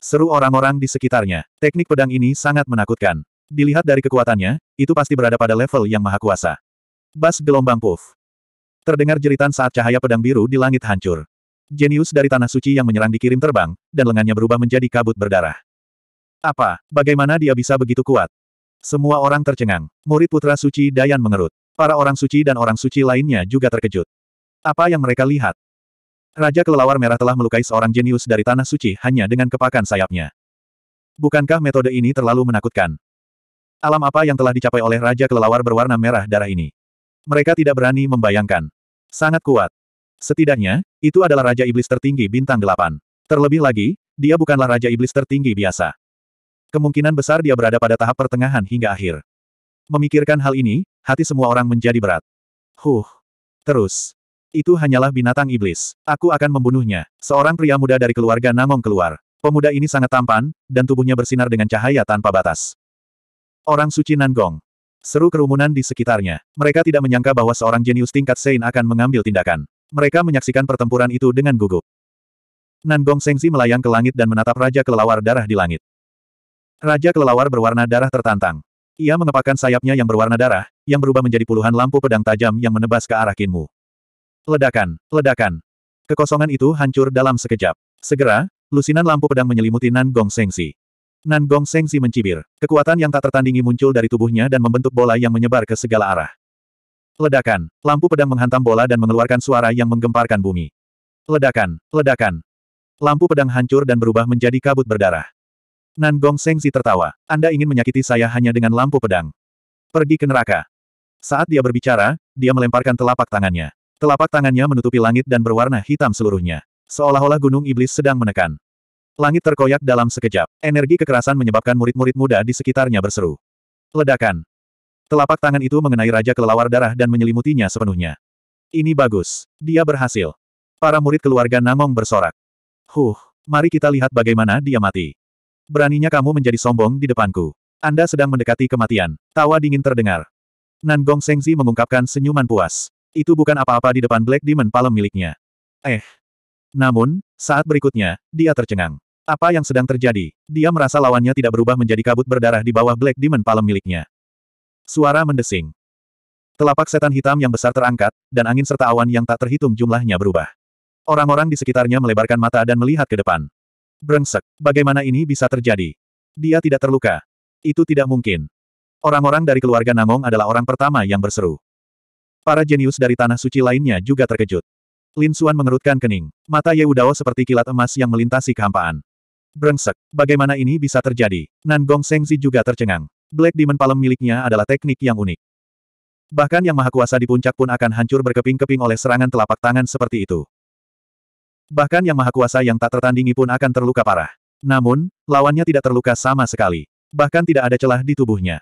S1: Seru orang-orang di sekitarnya. Teknik pedang ini sangat menakutkan. Dilihat dari kekuatannya, itu pasti berada pada level yang maha kuasa. Bas gelombang puff. Terdengar jeritan saat cahaya pedang biru di langit hancur. Jenius dari Tanah Suci yang menyerang dikirim terbang, dan lengannya berubah menjadi kabut berdarah. Apa, bagaimana dia bisa begitu kuat? Semua orang tercengang. Murid putra suci Dayan mengerut. Para orang suci dan orang suci lainnya juga terkejut. Apa yang mereka lihat? Raja Kelelawar Merah telah melukai seorang jenius dari Tanah Suci hanya dengan kepakan sayapnya. Bukankah metode ini terlalu menakutkan? Alam apa yang telah dicapai oleh Raja Kelelawar berwarna merah darah ini? Mereka tidak berani membayangkan. Sangat kuat. Setidaknya, itu adalah Raja Iblis tertinggi bintang delapan. Terlebih lagi, dia bukanlah Raja Iblis tertinggi biasa. Kemungkinan besar dia berada pada tahap pertengahan hingga akhir. Memikirkan hal ini, hati semua orang menjadi berat. Huh. Terus. Itu hanyalah binatang iblis. Aku akan membunuhnya. Seorang pria muda dari keluarga Namong keluar. Pemuda ini sangat tampan, dan tubuhnya bersinar dengan cahaya tanpa batas. Orang suci Nanggong. Seru kerumunan di sekitarnya. Mereka tidak menyangka bahwa seorang jenius tingkat Sein akan mengambil tindakan. Mereka menyaksikan pertempuran itu dengan gugup. Nanggong Sengsi melayang ke langit dan menatap Raja Kelelawar Darah di langit. Raja Kelelawar berwarna darah tertantang. Ia mengepakkan sayapnya yang berwarna darah, yang berubah menjadi puluhan lampu pedang tajam yang menebas ke arah Kinmu. Ledakan, ledakan. Kekosongan itu hancur dalam sekejap. Segera, lusinan lampu pedang menyelimuti Nan Gong Sengsi. Nan Gong Sengsi mencibir. Kekuatan yang tak tertandingi muncul dari tubuhnya dan membentuk bola yang menyebar ke segala arah. Ledakan. Lampu pedang menghantam bola dan mengeluarkan suara yang menggemparkan bumi. Ledakan. Ledakan. Lampu pedang hancur dan berubah menjadi kabut berdarah. Nan Gong Sengsi tertawa. Anda ingin menyakiti saya hanya dengan lampu pedang. Pergi ke neraka. Saat dia berbicara, dia melemparkan telapak tangannya. Telapak tangannya menutupi langit dan berwarna hitam seluruhnya. Seolah-olah gunung iblis sedang menekan. Langit terkoyak dalam sekejap. Energi kekerasan menyebabkan murid-murid muda di sekitarnya berseru. Ledakan. Telapak tangan itu mengenai Raja Kelelawar Darah dan menyelimutinya sepenuhnya. Ini bagus. Dia berhasil. Para murid keluarga Namong bersorak. Huh, mari kita lihat bagaimana dia mati. Beraninya kamu menjadi sombong di depanku. Anda sedang mendekati kematian. Tawa dingin terdengar. Nanggong Sengzi mengungkapkan senyuman puas. Itu bukan apa-apa di depan Black Demon Palem miliknya. Eh. Namun, saat berikutnya, dia tercengang. Apa yang sedang terjadi? Dia merasa lawannya tidak berubah menjadi kabut berdarah di bawah Black Demon Palem miliknya. Suara mendesing. Telapak setan hitam yang besar terangkat, dan angin serta awan yang tak terhitung jumlahnya berubah. Orang-orang di sekitarnya melebarkan mata dan melihat ke depan. Brengsek, bagaimana ini bisa terjadi? Dia tidak terluka. Itu tidak mungkin. Orang-orang dari keluarga Namong adalah orang pertama yang berseru. Para jenius dari tanah suci lainnya juga terkejut. Lin Suan mengerutkan kening. Mata Ye Udao seperti kilat emas yang melintasi kehampaan. Brengsek, bagaimana ini bisa terjadi? Nan Gong Sengzi juga tercengang. Black Demon Palem miliknya adalah teknik yang unik. Bahkan yang maha kuasa di puncak pun akan hancur berkeping-keping oleh serangan telapak tangan seperti itu. Bahkan yang maha kuasa yang tak tertandingi pun akan terluka parah. Namun, lawannya tidak terluka sama sekali. Bahkan tidak ada celah di tubuhnya.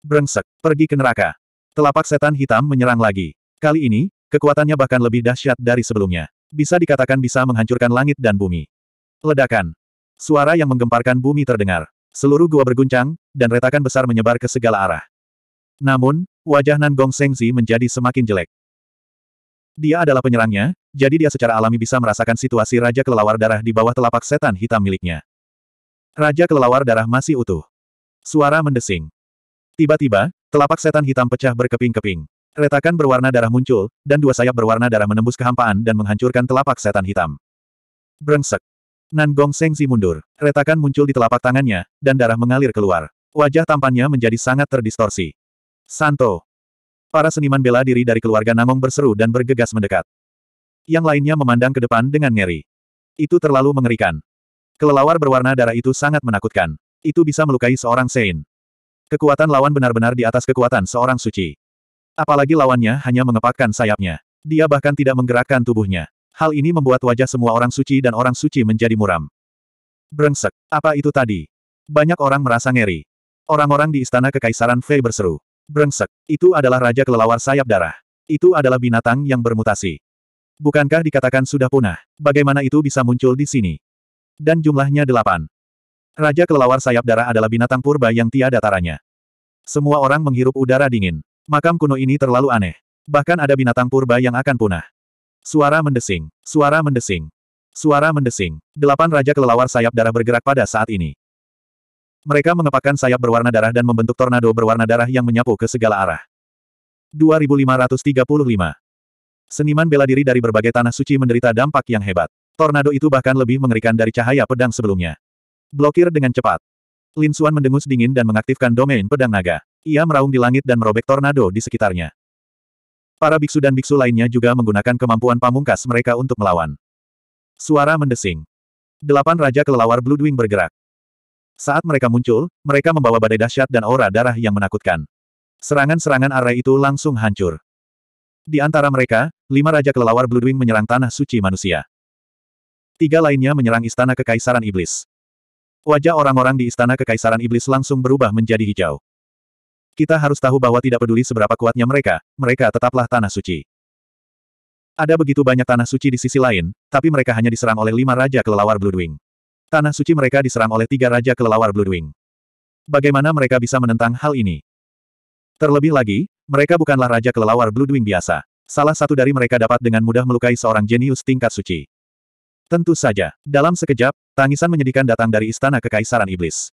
S1: Brengsek, pergi ke neraka. Telapak setan hitam menyerang lagi. Kali ini, kekuatannya bahkan lebih dahsyat dari sebelumnya. Bisa dikatakan bisa menghancurkan langit dan bumi. Ledakan, Suara yang menggemparkan bumi terdengar. Seluruh gua berguncang, dan retakan besar menyebar ke segala arah. Namun, wajah Nan Gong Sengzi menjadi semakin jelek. Dia adalah penyerangnya, jadi dia secara alami bisa merasakan situasi Raja Kelelawar Darah di bawah telapak setan hitam miliknya. Raja Kelelawar Darah masih utuh. Suara mendesing. Tiba-tiba, telapak setan hitam pecah berkeping-keping. Retakan berwarna darah muncul, dan dua sayap berwarna darah menembus kehampaan dan menghancurkan telapak setan hitam. Brengsek. Nan Gong Sengzi mundur. Retakan muncul di telapak tangannya, dan darah mengalir keluar. Wajah tampannya menjadi sangat terdistorsi. Santo. Para seniman bela diri dari keluarga Namong berseru dan bergegas mendekat. Yang lainnya memandang ke depan dengan ngeri. Itu terlalu mengerikan. Kelelawar berwarna darah itu sangat menakutkan. Itu bisa melukai seorang Sein. Kekuatan lawan benar-benar di atas kekuatan seorang suci. Apalagi lawannya hanya mengepakkan sayapnya. Dia bahkan tidak menggerakkan tubuhnya. Hal ini membuat wajah semua orang suci dan orang suci menjadi muram. Brengsek, apa itu tadi? Banyak orang merasa ngeri. Orang-orang di istana kekaisaran Fei berseru. Brengsek, itu adalah raja kelelawar sayap darah. Itu adalah binatang yang bermutasi. Bukankah dikatakan sudah punah? Bagaimana itu bisa muncul di sini? Dan jumlahnya delapan. Raja kelelawar sayap darah adalah binatang purba yang tiada taranya. Semua orang menghirup udara dingin. Makam kuno ini terlalu aneh. Bahkan ada binatang purba yang akan punah. Suara mendesing. Suara mendesing. Suara mendesing. Delapan raja kelelawar sayap darah bergerak pada saat ini. Mereka mengepakkan sayap berwarna darah dan membentuk tornado berwarna darah yang menyapu ke segala arah. 2535 Seniman bela diri dari berbagai tanah suci menderita dampak yang hebat. Tornado itu bahkan lebih mengerikan dari cahaya pedang sebelumnya. Blokir dengan cepat. Lin Xuan mendengus dingin dan mengaktifkan domain pedang naga. Ia meraung di langit dan merobek tornado di sekitarnya. Para biksu dan biksu lainnya juga menggunakan kemampuan pamungkas mereka untuk melawan. Suara mendesing. Delapan Raja Kelelawar Bloodwing bergerak. Saat mereka muncul, mereka membawa badai dahsyat dan aura darah yang menakutkan. Serangan-serangan arah itu langsung hancur. Di antara mereka, lima Raja Kelelawar Bloodwing menyerang tanah suci manusia. Tiga lainnya menyerang istana kekaisaran iblis. Wajah orang-orang di istana kekaisaran iblis langsung berubah menjadi hijau. Kita harus tahu bahwa tidak peduli seberapa kuatnya mereka, mereka tetaplah tanah suci. Ada begitu banyak tanah suci di sisi lain, tapi mereka hanya diserang oleh lima raja kelelawar Bloodwing. Tanah suci mereka diserang oleh tiga raja kelelawar Bloodwing. Bagaimana mereka bisa menentang hal ini? Terlebih lagi, mereka bukanlah raja kelelawar Bloodwing biasa. Salah satu dari mereka dapat dengan mudah melukai seorang jenius tingkat suci. Tentu saja, dalam sekejap, tangisan menyedihkan datang dari istana kekaisaran iblis.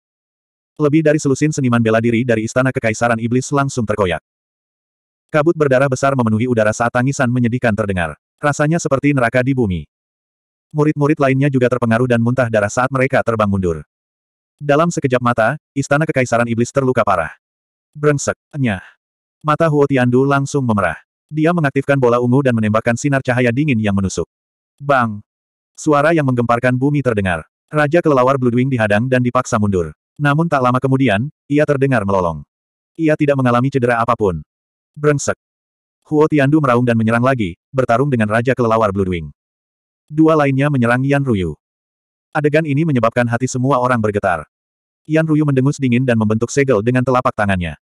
S1: Lebih dari selusin seniman bela diri dari Istana Kekaisaran Iblis langsung terkoyak. Kabut berdarah besar memenuhi udara saat tangisan menyedihkan terdengar. Rasanya seperti neraka di bumi. Murid-murid lainnya juga terpengaruh dan muntah darah saat mereka terbang mundur. Dalam sekejap mata, Istana Kekaisaran Iblis terluka parah. Brengsek, nyah. Mata Huo Tiandu langsung memerah. Dia mengaktifkan bola ungu dan menembakkan sinar cahaya dingin yang menusuk. Bang! Suara yang menggemparkan bumi terdengar. Raja kelelawar Bloodwing dihadang dan dipaksa mundur. Namun tak lama kemudian, ia terdengar melolong. Ia tidak mengalami cedera apapun. Brengsek. Huo Tiandu meraung dan menyerang lagi, bertarung dengan Raja Kelelawar Blue Dua lainnya menyerang Yan Ruyu. Adegan ini menyebabkan hati semua orang bergetar. Yan Ruyu mendengus dingin dan membentuk segel dengan telapak tangannya.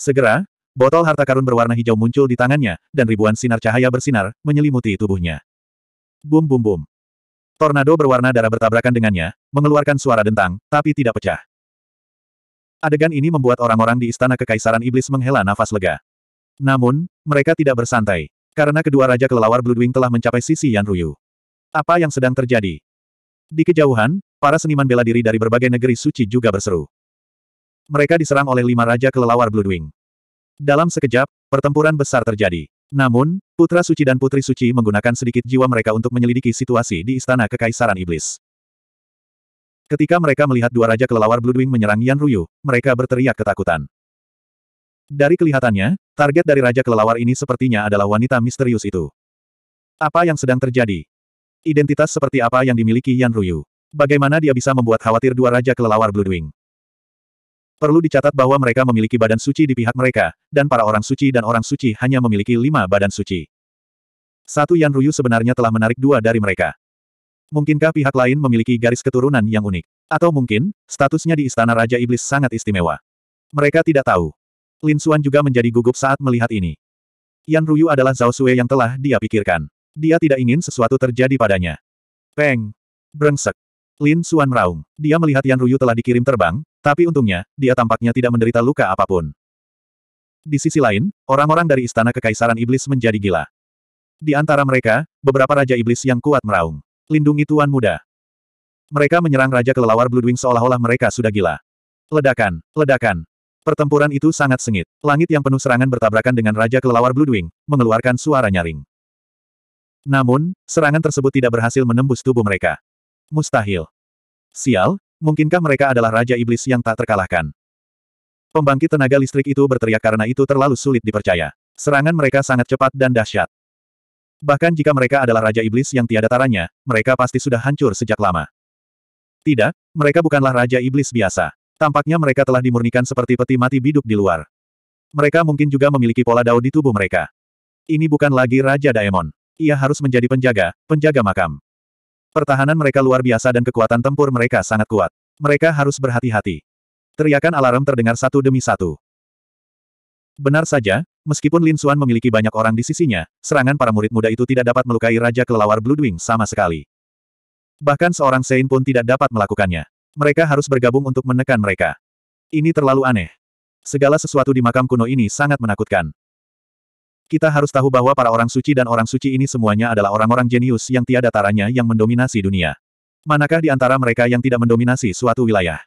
S1: Segera, botol harta karun berwarna hijau muncul di tangannya, dan ribuan sinar cahaya bersinar, menyelimuti tubuhnya. Bum bum bum. Tornado berwarna darah bertabrakan dengannya, mengeluarkan suara dentang, tapi tidak pecah. Adegan ini membuat orang-orang di Istana Kekaisaran Iblis menghela nafas lega. Namun, mereka tidak bersantai. Karena kedua Raja Kelelawar Bloodwing telah mencapai sisi Yan Ruyu. Apa yang sedang terjadi? Di kejauhan, para seniman bela diri dari berbagai negeri suci juga berseru. Mereka diserang oleh lima Raja Kelelawar Bloodwing. Dalam sekejap, pertempuran besar terjadi. Namun, Putra Suci dan Putri Suci menggunakan sedikit jiwa mereka untuk menyelidiki situasi di Istana Kekaisaran Iblis. Ketika mereka melihat dua raja kelelawar Bloodwing menyerang Yan Ruyu, mereka berteriak ketakutan. Dari kelihatannya, target dari raja kelelawar ini sepertinya adalah wanita misterius itu. Apa yang sedang terjadi? Identitas seperti apa yang dimiliki Yan Ruyu? Bagaimana dia bisa membuat khawatir dua raja kelelawar Bloodwing? Perlu dicatat bahwa mereka memiliki badan suci di pihak mereka, dan para orang suci dan orang suci hanya memiliki lima badan suci. Satu Yan Ruyu sebenarnya telah menarik dua dari mereka. Mungkinkah pihak lain memiliki garis keturunan yang unik? Atau mungkin, statusnya di Istana Raja Iblis sangat istimewa. Mereka tidak tahu. Lin Xuan juga menjadi gugup saat melihat ini. Yan Ruyu adalah Zhao Sue yang telah dia pikirkan. Dia tidak ingin sesuatu terjadi padanya. Peng! Brengsek! Lin Xuan meraung. Dia melihat Yan Ruyu telah dikirim terbang, tapi untungnya, dia tampaknya tidak menderita luka apapun. Di sisi lain, orang-orang dari Istana Kekaisaran Iblis menjadi gila. Di antara mereka, beberapa Raja Iblis yang kuat meraung. Lindungi Tuan Muda. Mereka menyerang Raja Kelelawar Bloodwing seolah-olah mereka sudah gila. Ledakan, ledakan. Pertempuran itu sangat sengit. Langit yang penuh serangan bertabrakan dengan Raja Kelelawar Bloodwing, mengeluarkan suara nyaring. Namun, serangan tersebut tidak berhasil menembus tubuh mereka. Mustahil. Sial, mungkinkah mereka adalah Raja Iblis yang tak terkalahkan? Pembangkit tenaga listrik itu berteriak karena itu terlalu sulit dipercaya. Serangan mereka sangat cepat dan dahsyat. Bahkan jika mereka adalah Raja Iblis yang tiada taranya, mereka pasti sudah hancur sejak lama. Tidak, mereka bukanlah Raja Iblis biasa. Tampaknya mereka telah dimurnikan seperti peti mati biduk di luar. Mereka mungkin juga memiliki pola dao di tubuh mereka. Ini bukan lagi Raja Daemon. Ia harus menjadi penjaga, penjaga makam. Pertahanan mereka luar biasa dan kekuatan tempur mereka sangat kuat. Mereka harus berhati-hati. Teriakan alarm terdengar satu demi satu. Benar saja, Meskipun Lin Xuan memiliki banyak orang di sisinya, serangan para murid muda itu tidak dapat melukai Raja Kelelawar Bloodwing sama sekali. Bahkan seorang Sein pun tidak dapat melakukannya. Mereka harus bergabung untuk menekan mereka. Ini terlalu aneh. Segala sesuatu di makam kuno ini sangat menakutkan. Kita harus tahu bahwa para orang suci dan orang suci ini semuanya adalah orang-orang jenius yang tiada taranya yang mendominasi dunia. Manakah di antara mereka yang tidak mendominasi suatu wilayah?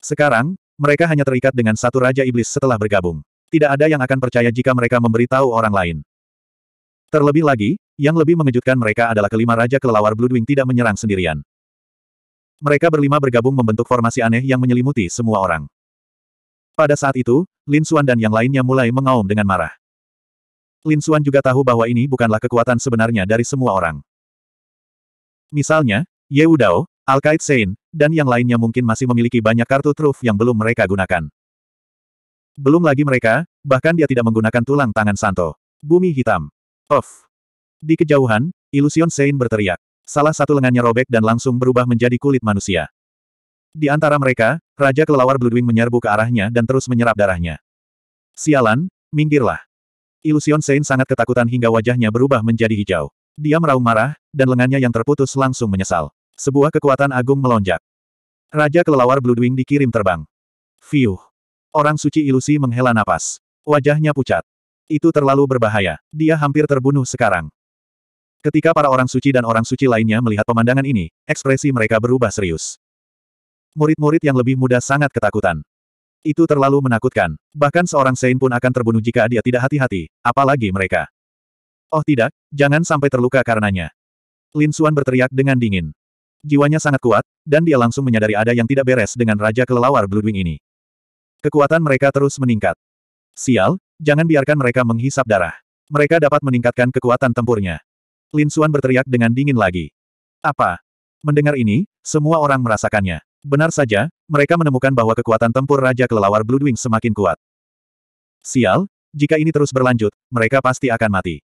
S1: Sekarang, mereka hanya terikat dengan satu Raja Iblis setelah bergabung tidak ada yang akan percaya jika mereka memberitahu orang lain. Terlebih lagi, yang lebih mengejutkan mereka adalah kelima Raja Kelelawar Bloodwing tidak menyerang sendirian. Mereka berlima bergabung membentuk formasi aneh yang menyelimuti semua orang. Pada saat itu, Lin Xuan dan yang lainnya mulai mengaum dengan marah. Lin Xuan juga tahu bahwa ini bukanlah kekuatan sebenarnya dari semua orang. Misalnya, Ye Udao, Alkaid Sein, dan yang lainnya mungkin masih memiliki banyak kartu truf yang belum mereka gunakan. Belum lagi mereka, bahkan dia tidak menggunakan tulang tangan Santo. Bumi hitam. Of, Di kejauhan, Illusion Sein berteriak. Salah satu lengannya robek dan langsung berubah menjadi kulit manusia. Di antara mereka, Raja Kelelawar Bloodwing menyerbu ke arahnya dan terus menyerap darahnya. Sialan, minggirlah. Illusion Sein sangat ketakutan hingga wajahnya berubah menjadi hijau. Dia meraung marah, dan lengannya yang terputus langsung menyesal. Sebuah kekuatan agung melonjak. Raja Kelelawar Bloodwing dikirim terbang. Fiuh. Orang suci ilusi menghela napas. Wajahnya pucat. Itu terlalu berbahaya. Dia hampir terbunuh sekarang. Ketika para orang suci dan orang suci lainnya melihat pemandangan ini, ekspresi mereka berubah serius. Murid-murid yang lebih muda sangat ketakutan. Itu terlalu menakutkan. Bahkan seorang Sein pun akan terbunuh jika dia tidak hati-hati, apalagi mereka. Oh tidak, jangan sampai terluka karenanya. Lin Xuan berteriak dengan dingin. Jiwanya sangat kuat, dan dia langsung menyadari ada yang tidak beres dengan Raja Kelelawar Bloodwing ini. Kekuatan mereka terus meningkat. Sial, jangan biarkan mereka menghisap darah. Mereka dapat meningkatkan kekuatan tempurnya. Lin Suan berteriak dengan dingin lagi. Apa? Mendengar ini, semua orang merasakannya. Benar saja, mereka menemukan bahwa kekuatan tempur Raja Kelelawar Bloodwing semakin kuat. Sial, jika ini terus berlanjut, mereka pasti akan mati.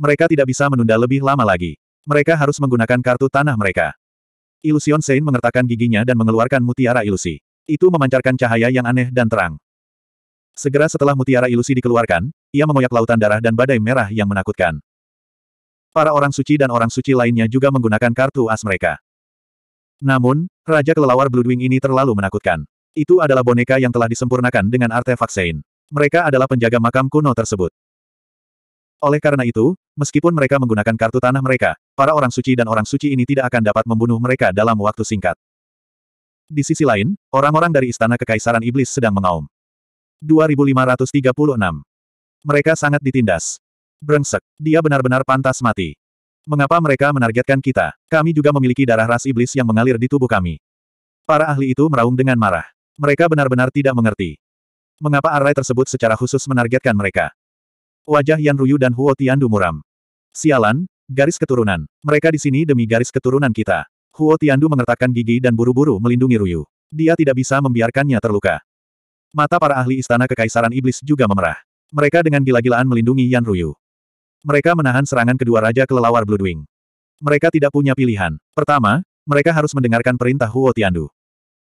S1: Mereka tidak bisa menunda lebih lama lagi. Mereka harus menggunakan kartu tanah mereka. Ilusion Saint mengertakkan giginya dan mengeluarkan mutiara ilusi. Itu memancarkan cahaya yang aneh dan terang. Segera setelah mutiara ilusi dikeluarkan, ia mengoyak lautan darah dan badai merah yang menakutkan. Para orang suci dan orang suci lainnya juga menggunakan kartu as mereka. Namun, Raja Kelelawar Bloodwing ini terlalu menakutkan. Itu adalah boneka yang telah disempurnakan dengan artefak Sein. Mereka adalah penjaga makam kuno tersebut. Oleh karena itu, meskipun mereka menggunakan kartu tanah mereka, para orang suci dan orang suci ini tidak akan dapat membunuh mereka dalam waktu singkat. Di sisi lain, orang-orang dari Istana Kekaisaran Iblis sedang mengaum. 2536. Mereka sangat ditindas. Brengsek, dia benar-benar pantas mati. Mengapa mereka menargetkan kita? Kami juga memiliki darah ras iblis yang mengalir di tubuh kami. Para ahli itu meraung dengan marah. Mereka benar-benar tidak mengerti. Mengapa arai tersebut secara khusus menargetkan mereka? Wajah Yan Ruyu dan Huo Tian muram. Sialan, garis keturunan. Mereka di sini demi garis keturunan kita. Huo Tiandu mengertakkan gigi dan buru-buru melindungi Ruyu. Dia tidak bisa membiarkannya terluka. Mata para ahli istana kekaisaran iblis juga memerah. Mereka dengan gila-gilaan melindungi Yan Ruyu. Mereka menahan serangan kedua raja kelelawar Bloodwing. Mereka tidak punya pilihan. Pertama, mereka harus mendengarkan perintah Huo Tiandu.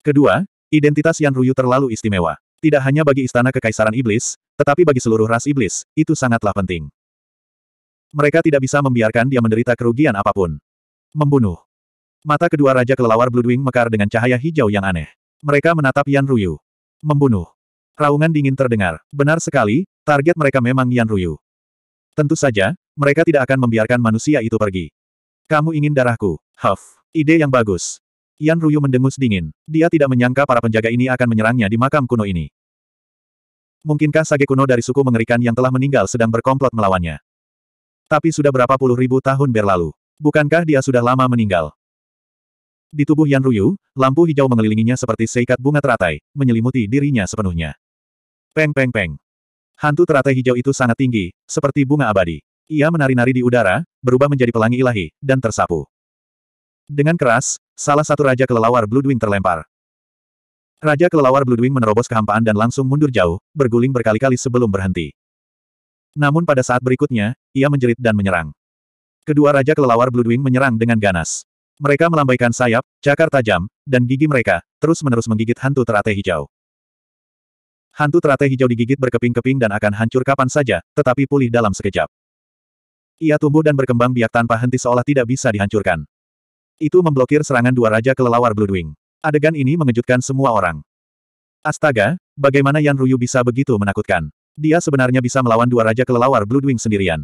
S1: Kedua, identitas Yan Ruyu terlalu istimewa. Tidak hanya bagi istana kekaisaran iblis, tetapi bagi seluruh ras iblis, itu sangatlah penting. Mereka tidak bisa membiarkan dia menderita kerugian apapun. Membunuh. Mata kedua Raja Kelelawar Bloodwing mekar dengan cahaya hijau yang aneh. Mereka menatap Yan Ruyu. Membunuh. Raungan dingin terdengar. Benar sekali, target mereka memang Yan Ruyu. Tentu saja, mereka tidak akan membiarkan manusia itu pergi. Kamu ingin darahku, Huff. Ide yang bagus. Yan Ruyu mendengus dingin. Dia tidak menyangka para penjaga ini akan menyerangnya di makam kuno ini. Mungkinkah sage kuno dari suku mengerikan yang telah meninggal sedang berkomplot melawannya? Tapi sudah berapa puluh ribu tahun berlalu. Bukankah dia sudah lama meninggal? Di tubuh Yan Ruyu, lampu hijau mengelilinginya seperti seikat bunga teratai, menyelimuti dirinya sepenuhnya. Peng peng peng. Hantu teratai hijau itu sangat tinggi, seperti bunga abadi. Ia menari-nari di udara, berubah menjadi pelangi ilahi, dan tersapu. Dengan keras, salah satu Raja Kelelawar Bloodwing terlempar. Raja Kelelawar Bloodwing menerobos kehampaan dan langsung mundur jauh, berguling berkali-kali sebelum berhenti. Namun pada saat berikutnya, ia menjerit dan menyerang. Kedua Raja Kelelawar Bloodwing menyerang dengan ganas. Mereka melambaikan sayap, cakar tajam, dan gigi mereka, terus-menerus menggigit hantu teratai hijau. Hantu teratai hijau digigit berkeping-keping dan akan hancur kapan saja, tetapi pulih dalam sekejap. Ia tumbuh dan berkembang biak tanpa henti seolah tidak bisa dihancurkan. Itu memblokir serangan dua raja kelelawar Blue Adegan ini mengejutkan semua orang. Astaga, bagaimana Yan Ruyu bisa begitu menakutkan? Dia sebenarnya bisa melawan dua raja kelelawar Bloodwing sendirian.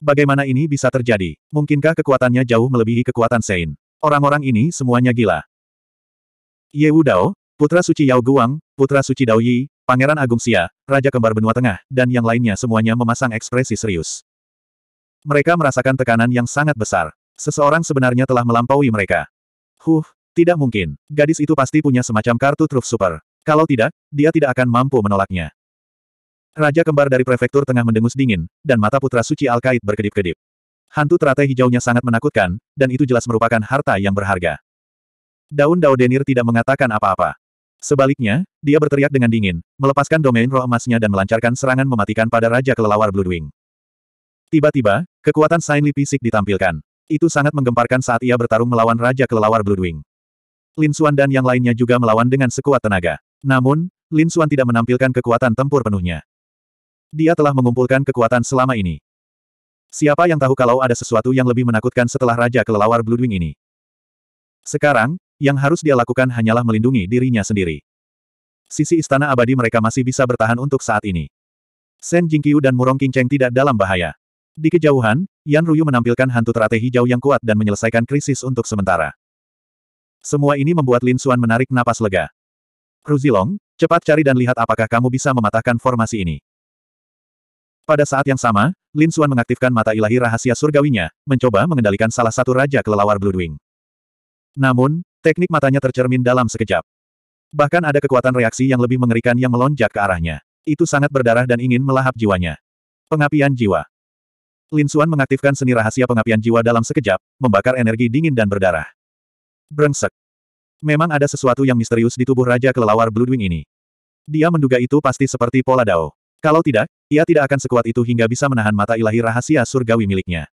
S1: Bagaimana ini bisa terjadi? Mungkinkah kekuatannya jauh melebihi kekuatan Sein? Orang-orang ini semuanya gila. Ye Wudao, Putra Suci Yao Guang, Putra Suci Dao Yi, Pangeran Agung Xia, Raja Kembar Benua Tengah, dan yang lainnya semuanya memasang ekspresi serius. Mereka merasakan tekanan yang sangat besar. Seseorang sebenarnya telah melampaui mereka. Huh, tidak mungkin. Gadis itu pasti punya semacam kartu truf super. Kalau tidak, dia tidak akan mampu menolaknya. Raja kembar dari prefektur tengah mendengus dingin, dan mata putra suci Alkait berkedip-kedip. Hantu teratai hijaunya sangat menakutkan, dan itu jelas merupakan harta yang berharga. Daun Daudenir tidak mengatakan apa-apa. Sebaliknya, dia berteriak dengan dingin, melepaskan domain roh emasnya dan melancarkan serangan mematikan pada Raja Kelelawar Bloodwing. Tiba-tiba, kekuatan Sainli fisik ditampilkan. Itu sangat menggemparkan saat ia bertarung melawan Raja Kelelawar Bloodwing. Lin Xuan dan yang lainnya juga melawan dengan sekuat tenaga. Namun, Lin Xuan tidak menampilkan kekuatan tempur penuhnya. Dia telah mengumpulkan kekuatan selama ini. Siapa yang tahu kalau ada sesuatu yang lebih menakutkan setelah Raja Kelelawar Bloodwing ini? Sekarang, yang harus dia lakukan hanyalah melindungi dirinya sendiri. Sisi istana abadi mereka masih bisa bertahan untuk saat ini. Sen Jingqiu dan Murong Qingcheng tidak dalam bahaya. Di kejauhan, Yan Ruyu menampilkan hantu teratai hijau yang kuat dan menyelesaikan krisis untuk sementara. Semua ini membuat Lin Xuan menarik napas lega. Ruzilong, cepat cari dan lihat apakah kamu bisa mematahkan formasi ini. Pada saat yang sama, Lin Xuan mengaktifkan mata ilahi rahasia surgawinya, mencoba mengendalikan salah satu raja kelelawar Blue Wing. Namun, teknik matanya tercermin dalam sekejap. Bahkan ada kekuatan reaksi yang lebih mengerikan yang melonjak ke arahnya. Itu sangat berdarah dan ingin melahap jiwanya. Pengapian jiwa. Lin Xuan mengaktifkan seni rahasia pengapian jiwa dalam sekejap, membakar energi dingin dan berdarah. Brengsek. Memang ada sesuatu yang misterius di tubuh Raja Kelelawar Bloodwing ini. Dia menduga itu pasti seperti pola Dao. Kalau tidak, ia tidak akan sekuat itu hingga bisa menahan mata ilahi rahasia surgawi miliknya.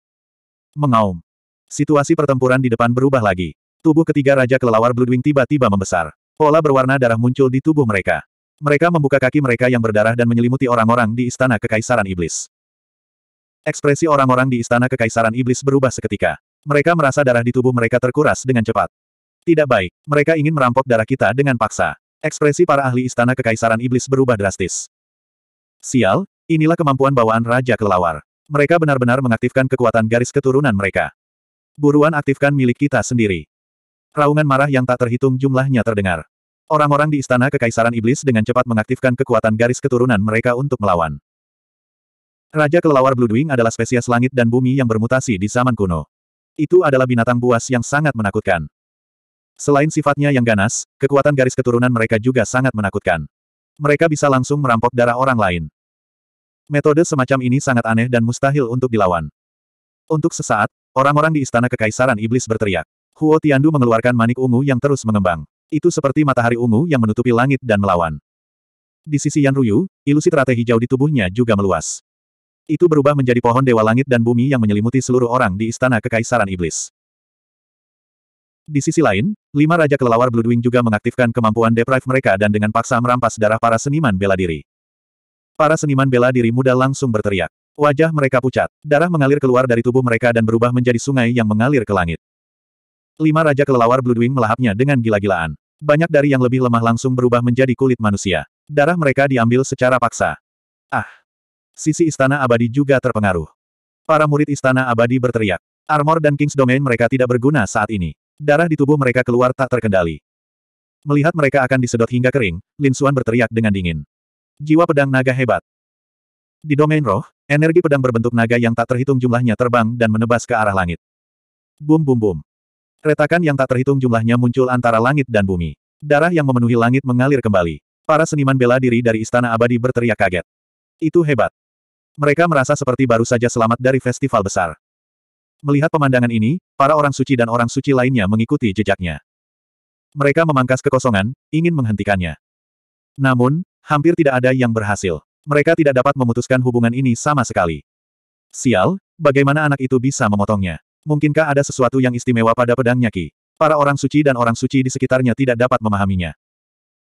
S1: Mengaum. Situasi pertempuran di depan berubah lagi. Tubuh ketiga Raja Kelelawar Bloodwing tiba-tiba membesar. Pola berwarna darah muncul di tubuh mereka. Mereka membuka kaki mereka yang berdarah dan menyelimuti orang-orang di Istana Kekaisaran Iblis. Ekspresi orang-orang di Istana Kekaisaran Iblis berubah seketika. Mereka merasa darah di tubuh mereka terkuras dengan cepat. Tidak baik, mereka ingin merampok darah kita dengan paksa. Ekspresi para ahli Istana Kekaisaran Iblis berubah drastis. Sial, inilah kemampuan bawaan Raja Kelawar. Mereka benar-benar mengaktifkan kekuatan garis keturunan mereka. Buruan aktifkan milik kita sendiri. Raungan marah yang tak terhitung jumlahnya terdengar. Orang-orang di istana kekaisaran iblis dengan cepat mengaktifkan kekuatan garis keturunan mereka untuk melawan. Raja Kelelawar Bluedwing adalah spesies langit dan bumi yang bermutasi di zaman kuno. Itu adalah binatang buas yang sangat menakutkan. Selain sifatnya yang ganas, kekuatan garis keturunan mereka juga sangat menakutkan. Mereka bisa langsung merampok darah orang lain. Metode semacam ini sangat aneh dan mustahil untuk dilawan. Untuk sesaat, orang-orang di Istana Kekaisaran Iblis berteriak. Huo Tiandu mengeluarkan manik ungu yang terus mengembang. Itu seperti matahari ungu yang menutupi langit dan melawan. Di sisi Yan Ruyu, ilusi teratai hijau di tubuhnya juga meluas. Itu berubah menjadi pohon dewa langit dan bumi yang menyelimuti seluruh orang di Istana Kekaisaran Iblis. Di sisi lain, lima Raja Kelelawar Bloodwing juga mengaktifkan kemampuan deprive mereka dan dengan paksa merampas darah para seniman bela diri. Para seniman bela diri muda langsung berteriak. Wajah mereka pucat, darah mengalir keluar dari tubuh mereka dan berubah menjadi sungai yang mengalir ke langit. Lima Raja Kelelawar Bloodwing melahapnya dengan gila-gilaan. Banyak dari yang lebih lemah langsung berubah menjadi kulit manusia. Darah mereka diambil secara paksa. Ah! Sisi Istana Abadi juga terpengaruh. Para murid Istana Abadi berteriak. Armor dan King's Domain mereka tidak berguna saat ini. Darah di tubuh mereka keluar tak terkendali. Melihat mereka akan disedot hingga kering, Lin Xuan berteriak dengan dingin. Jiwa pedang naga hebat. Di domain roh, energi pedang berbentuk naga yang tak terhitung jumlahnya terbang dan menebas ke arah langit. Bum bum bum. Retakan yang tak terhitung jumlahnya muncul antara langit dan bumi. Darah yang memenuhi langit mengalir kembali. Para seniman bela diri dari Istana Abadi berteriak kaget. Itu hebat. Mereka merasa seperti baru saja selamat dari festival besar. Melihat pemandangan ini, para orang suci dan orang suci lainnya mengikuti jejaknya. Mereka memangkas kekosongan, ingin menghentikannya. Namun, hampir tidak ada yang berhasil. Mereka tidak dapat memutuskan hubungan ini sama sekali. Sial, bagaimana anak itu bisa memotongnya? Mungkinkah ada sesuatu yang istimewa pada pedangnya Ki? Para orang suci dan orang suci di sekitarnya tidak dapat memahaminya.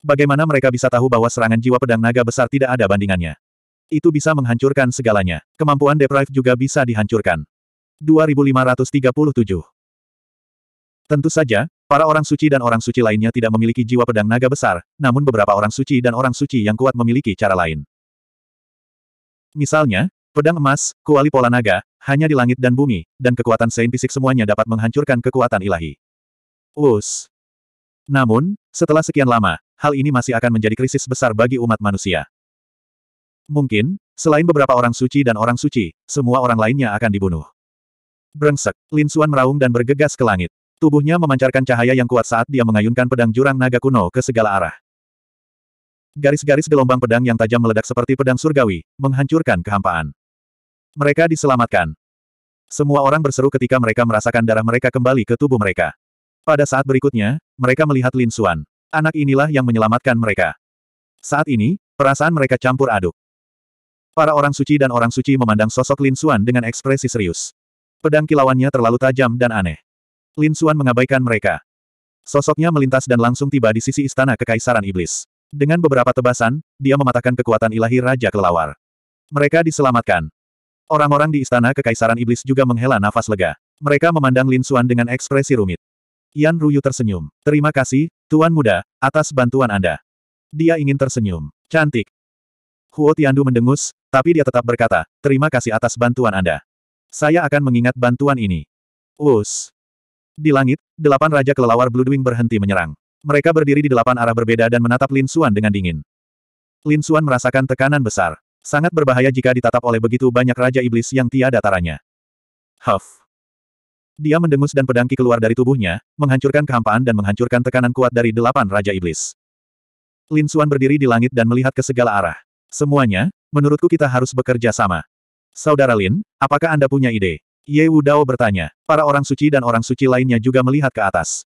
S1: Bagaimana mereka bisa tahu bahwa serangan jiwa pedang naga besar tidak ada bandingannya? Itu bisa menghancurkan segalanya. Kemampuan Deprive juga bisa dihancurkan. 2537. Tentu saja, para orang suci dan orang suci lainnya tidak memiliki jiwa pedang naga besar, namun beberapa orang suci dan orang suci yang kuat memiliki cara lain. Misalnya, pedang emas, kuali pola naga, hanya di langit dan bumi, dan kekuatan sein fisik semuanya dapat menghancurkan kekuatan ilahi. Us. Namun, setelah sekian lama, hal ini masih akan menjadi krisis besar bagi umat manusia. Mungkin, selain beberapa orang suci dan orang suci, semua orang lainnya akan dibunuh. Brengsek, Lin Xuan meraung dan bergegas ke langit. Tubuhnya memancarkan cahaya yang kuat saat dia mengayunkan pedang jurang naga kuno ke segala arah. Garis-garis gelombang pedang yang tajam meledak seperti pedang surgawi, menghancurkan kehampaan. Mereka diselamatkan. Semua orang berseru ketika mereka merasakan darah mereka kembali ke tubuh mereka. Pada saat berikutnya, mereka melihat Lin Xuan. Anak inilah yang menyelamatkan mereka. Saat ini, perasaan mereka campur aduk. Para orang suci dan orang suci memandang sosok Lin Xuan dengan ekspresi serius. Pedang kilauannya terlalu tajam dan aneh. Lin Xuan mengabaikan mereka. Sosoknya melintas dan langsung tiba di sisi istana kekaisaran iblis. Dengan beberapa tebasan, dia mematahkan kekuatan ilahi Raja Kelelawar. Mereka diselamatkan. Orang-orang di istana kekaisaran iblis juga menghela nafas lega. Mereka memandang Lin Xuan dengan ekspresi rumit. Yan Ruyu tersenyum. Terima kasih, Tuan Muda, atas bantuan Anda. Dia ingin tersenyum. Cantik. Huo Tiandu mendengus, tapi dia tetap berkata, terima kasih atas bantuan Anda. Saya akan mengingat bantuan ini. Us. Di langit, delapan Raja Kelelawar Bloodwing berhenti menyerang. Mereka berdiri di delapan arah berbeda dan menatap Lin Suan dengan dingin. Lin Suan merasakan tekanan besar. Sangat berbahaya jika ditatap oleh begitu banyak Raja Iblis yang tiada taranya. Huff. Dia mendengus dan pedangki keluar dari tubuhnya, menghancurkan kehampaan dan menghancurkan tekanan kuat dari delapan Raja Iblis. Lin Suan berdiri di langit dan melihat ke segala arah. Semuanya, menurutku kita harus bekerja sama. Saudara Lin, apakah Anda punya ide? Ye Dao bertanya. Para orang suci dan orang suci lainnya juga melihat ke atas.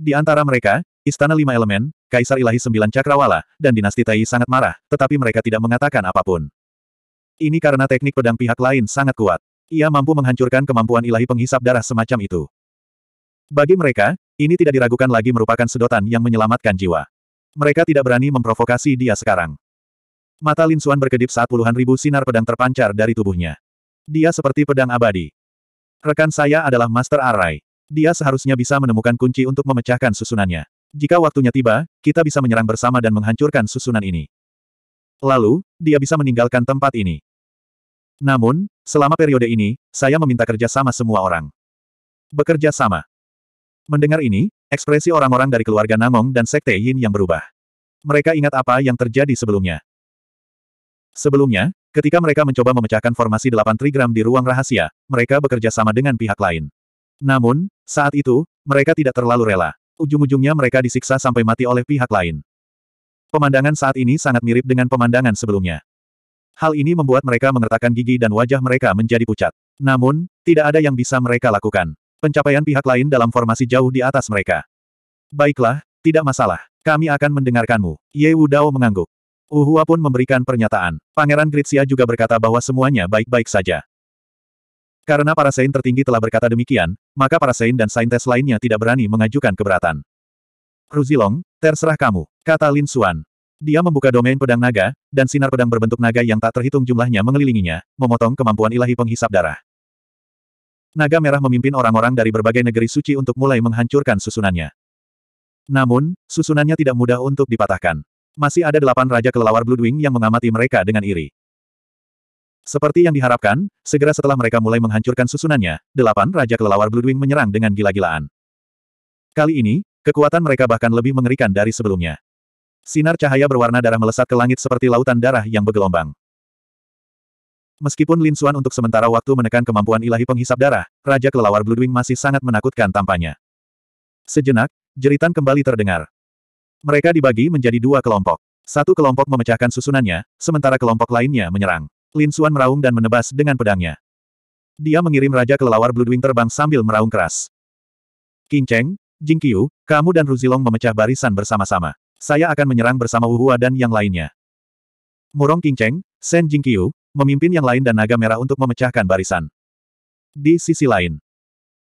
S1: Di antara mereka, Istana Lima Elemen, Kaisar Ilahi Sembilan Cakrawala, dan Dinasti Tai sangat marah, tetapi mereka tidak mengatakan apapun. Ini karena teknik pedang pihak lain sangat kuat. Ia mampu menghancurkan kemampuan ilahi penghisap darah semacam itu. Bagi mereka, ini tidak diragukan lagi merupakan sedotan yang menyelamatkan jiwa. Mereka tidak berani memprovokasi dia sekarang. Mata Lin Xuan berkedip saat puluhan ribu sinar pedang terpancar dari tubuhnya. Dia seperti pedang abadi. Rekan saya adalah Master Arai. Dia seharusnya bisa menemukan kunci untuk memecahkan susunannya. Jika waktunya tiba, kita bisa menyerang bersama dan menghancurkan susunan ini. Lalu, dia bisa meninggalkan tempat ini. Namun, selama periode ini, saya meminta kerja sama semua orang. Bekerja sama. Mendengar ini, ekspresi orang-orang dari keluarga Namong dan Sekte Yin yang berubah. Mereka ingat apa yang terjadi sebelumnya. Sebelumnya, ketika mereka mencoba memecahkan formasi delapan trigram di ruang rahasia, mereka bekerja sama dengan pihak lain. Namun, saat itu, mereka tidak terlalu rela. Ujung-ujungnya mereka disiksa sampai mati oleh pihak lain. Pemandangan saat ini sangat mirip dengan pemandangan sebelumnya. Hal ini membuat mereka mengertakkan gigi dan wajah mereka menjadi pucat. Namun, tidak ada yang bisa mereka lakukan. Pencapaian pihak lain dalam formasi jauh di atas mereka. Baiklah, tidak masalah. Kami akan mendengarkanmu. Ye Wudao mengangguk. Uhua pun memberikan pernyataan. Pangeran Gritsia juga berkata bahwa semuanya baik-baik saja. Karena para Sein tertinggi telah berkata demikian, maka para Sein dan Saintes lainnya tidak berani mengajukan keberatan. Ruzilong, terserah kamu, kata Lin Xuan. Dia membuka domain pedang naga, dan sinar pedang berbentuk naga yang tak terhitung jumlahnya mengelilinginya, memotong kemampuan ilahi penghisap darah. Naga Merah memimpin orang-orang dari berbagai negeri suci untuk mulai menghancurkan susunannya. Namun, susunannya tidak mudah untuk dipatahkan. Masih ada delapan Raja Kelelawar Bloodwing yang mengamati mereka dengan iri. Seperti yang diharapkan, segera setelah mereka mulai menghancurkan susunannya, delapan Raja Kelelawar Bloodwing menyerang dengan gila-gilaan. Kali ini, kekuatan mereka bahkan lebih mengerikan dari sebelumnya. Sinar cahaya berwarna darah melesat ke langit seperti lautan darah yang bergelombang. Meskipun Lin Suan untuk sementara waktu menekan kemampuan ilahi penghisap darah, Raja Kelelawar Bloodwing masih sangat menakutkan tampaknya. Sejenak, jeritan kembali terdengar. Mereka dibagi menjadi dua kelompok. Satu kelompok memecahkan susunannya, sementara kelompok lainnya menyerang. Lin Xuan meraung dan menebas dengan pedangnya. Dia mengirim Raja Kelelawar Bloodwing terbang sambil meraung keras. King Cheng, Jing Qiu, kamu dan Ruzilong memecah barisan bersama-sama. Saya akan menyerang bersama Wu Hua dan yang lainnya. Murong King Cheng, Shen Jing Qiu, memimpin yang lain dan naga merah untuk memecahkan barisan. Di sisi lain,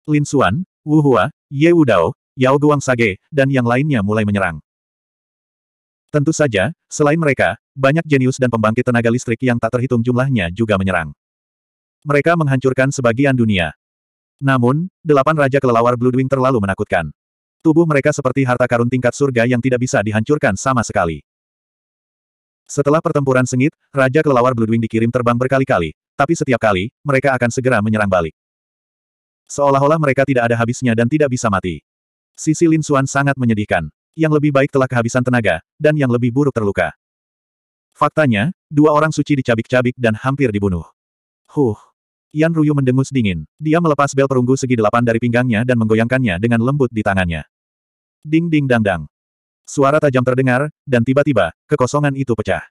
S1: Lin Xuan, Wu Hua, Ye Wu Dao, Yao Guang Sage, dan yang lainnya mulai menyerang. Tentu saja, selain mereka, banyak jenius dan pembangkit tenaga listrik yang tak terhitung jumlahnya juga menyerang. Mereka menghancurkan sebagian dunia. Namun, delapan Raja Kelelawar Bloodwing terlalu menakutkan. Tubuh mereka seperti harta karun tingkat surga yang tidak bisa dihancurkan sama sekali. Setelah pertempuran sengit, Raja Kelelawar Bloodwing dikirim terbang berkali-kali, tapi setiap kali, mereka akan segera menyerang balik. Seolah-olah mereka tidak ada habisnya dan tidak bisa mati. Sisi Lin Xuan sangat menyedihkan yang lebih baik telah kehabisan tenaga, dan yang lebih buruk terluka. Faktanya, dua orang suci dicabik-cabik dan hampir dibunuh. Huh. Yan Ruyu mendengus dingin. Dia melepas bel perunggu segi delapan dari pinggangnya dan menggoyangkannya dengan lembut di tangannya. Ding ding dang dang. Suara tajam terdengar, dan tiba-tiba, kekosongan itu pecah.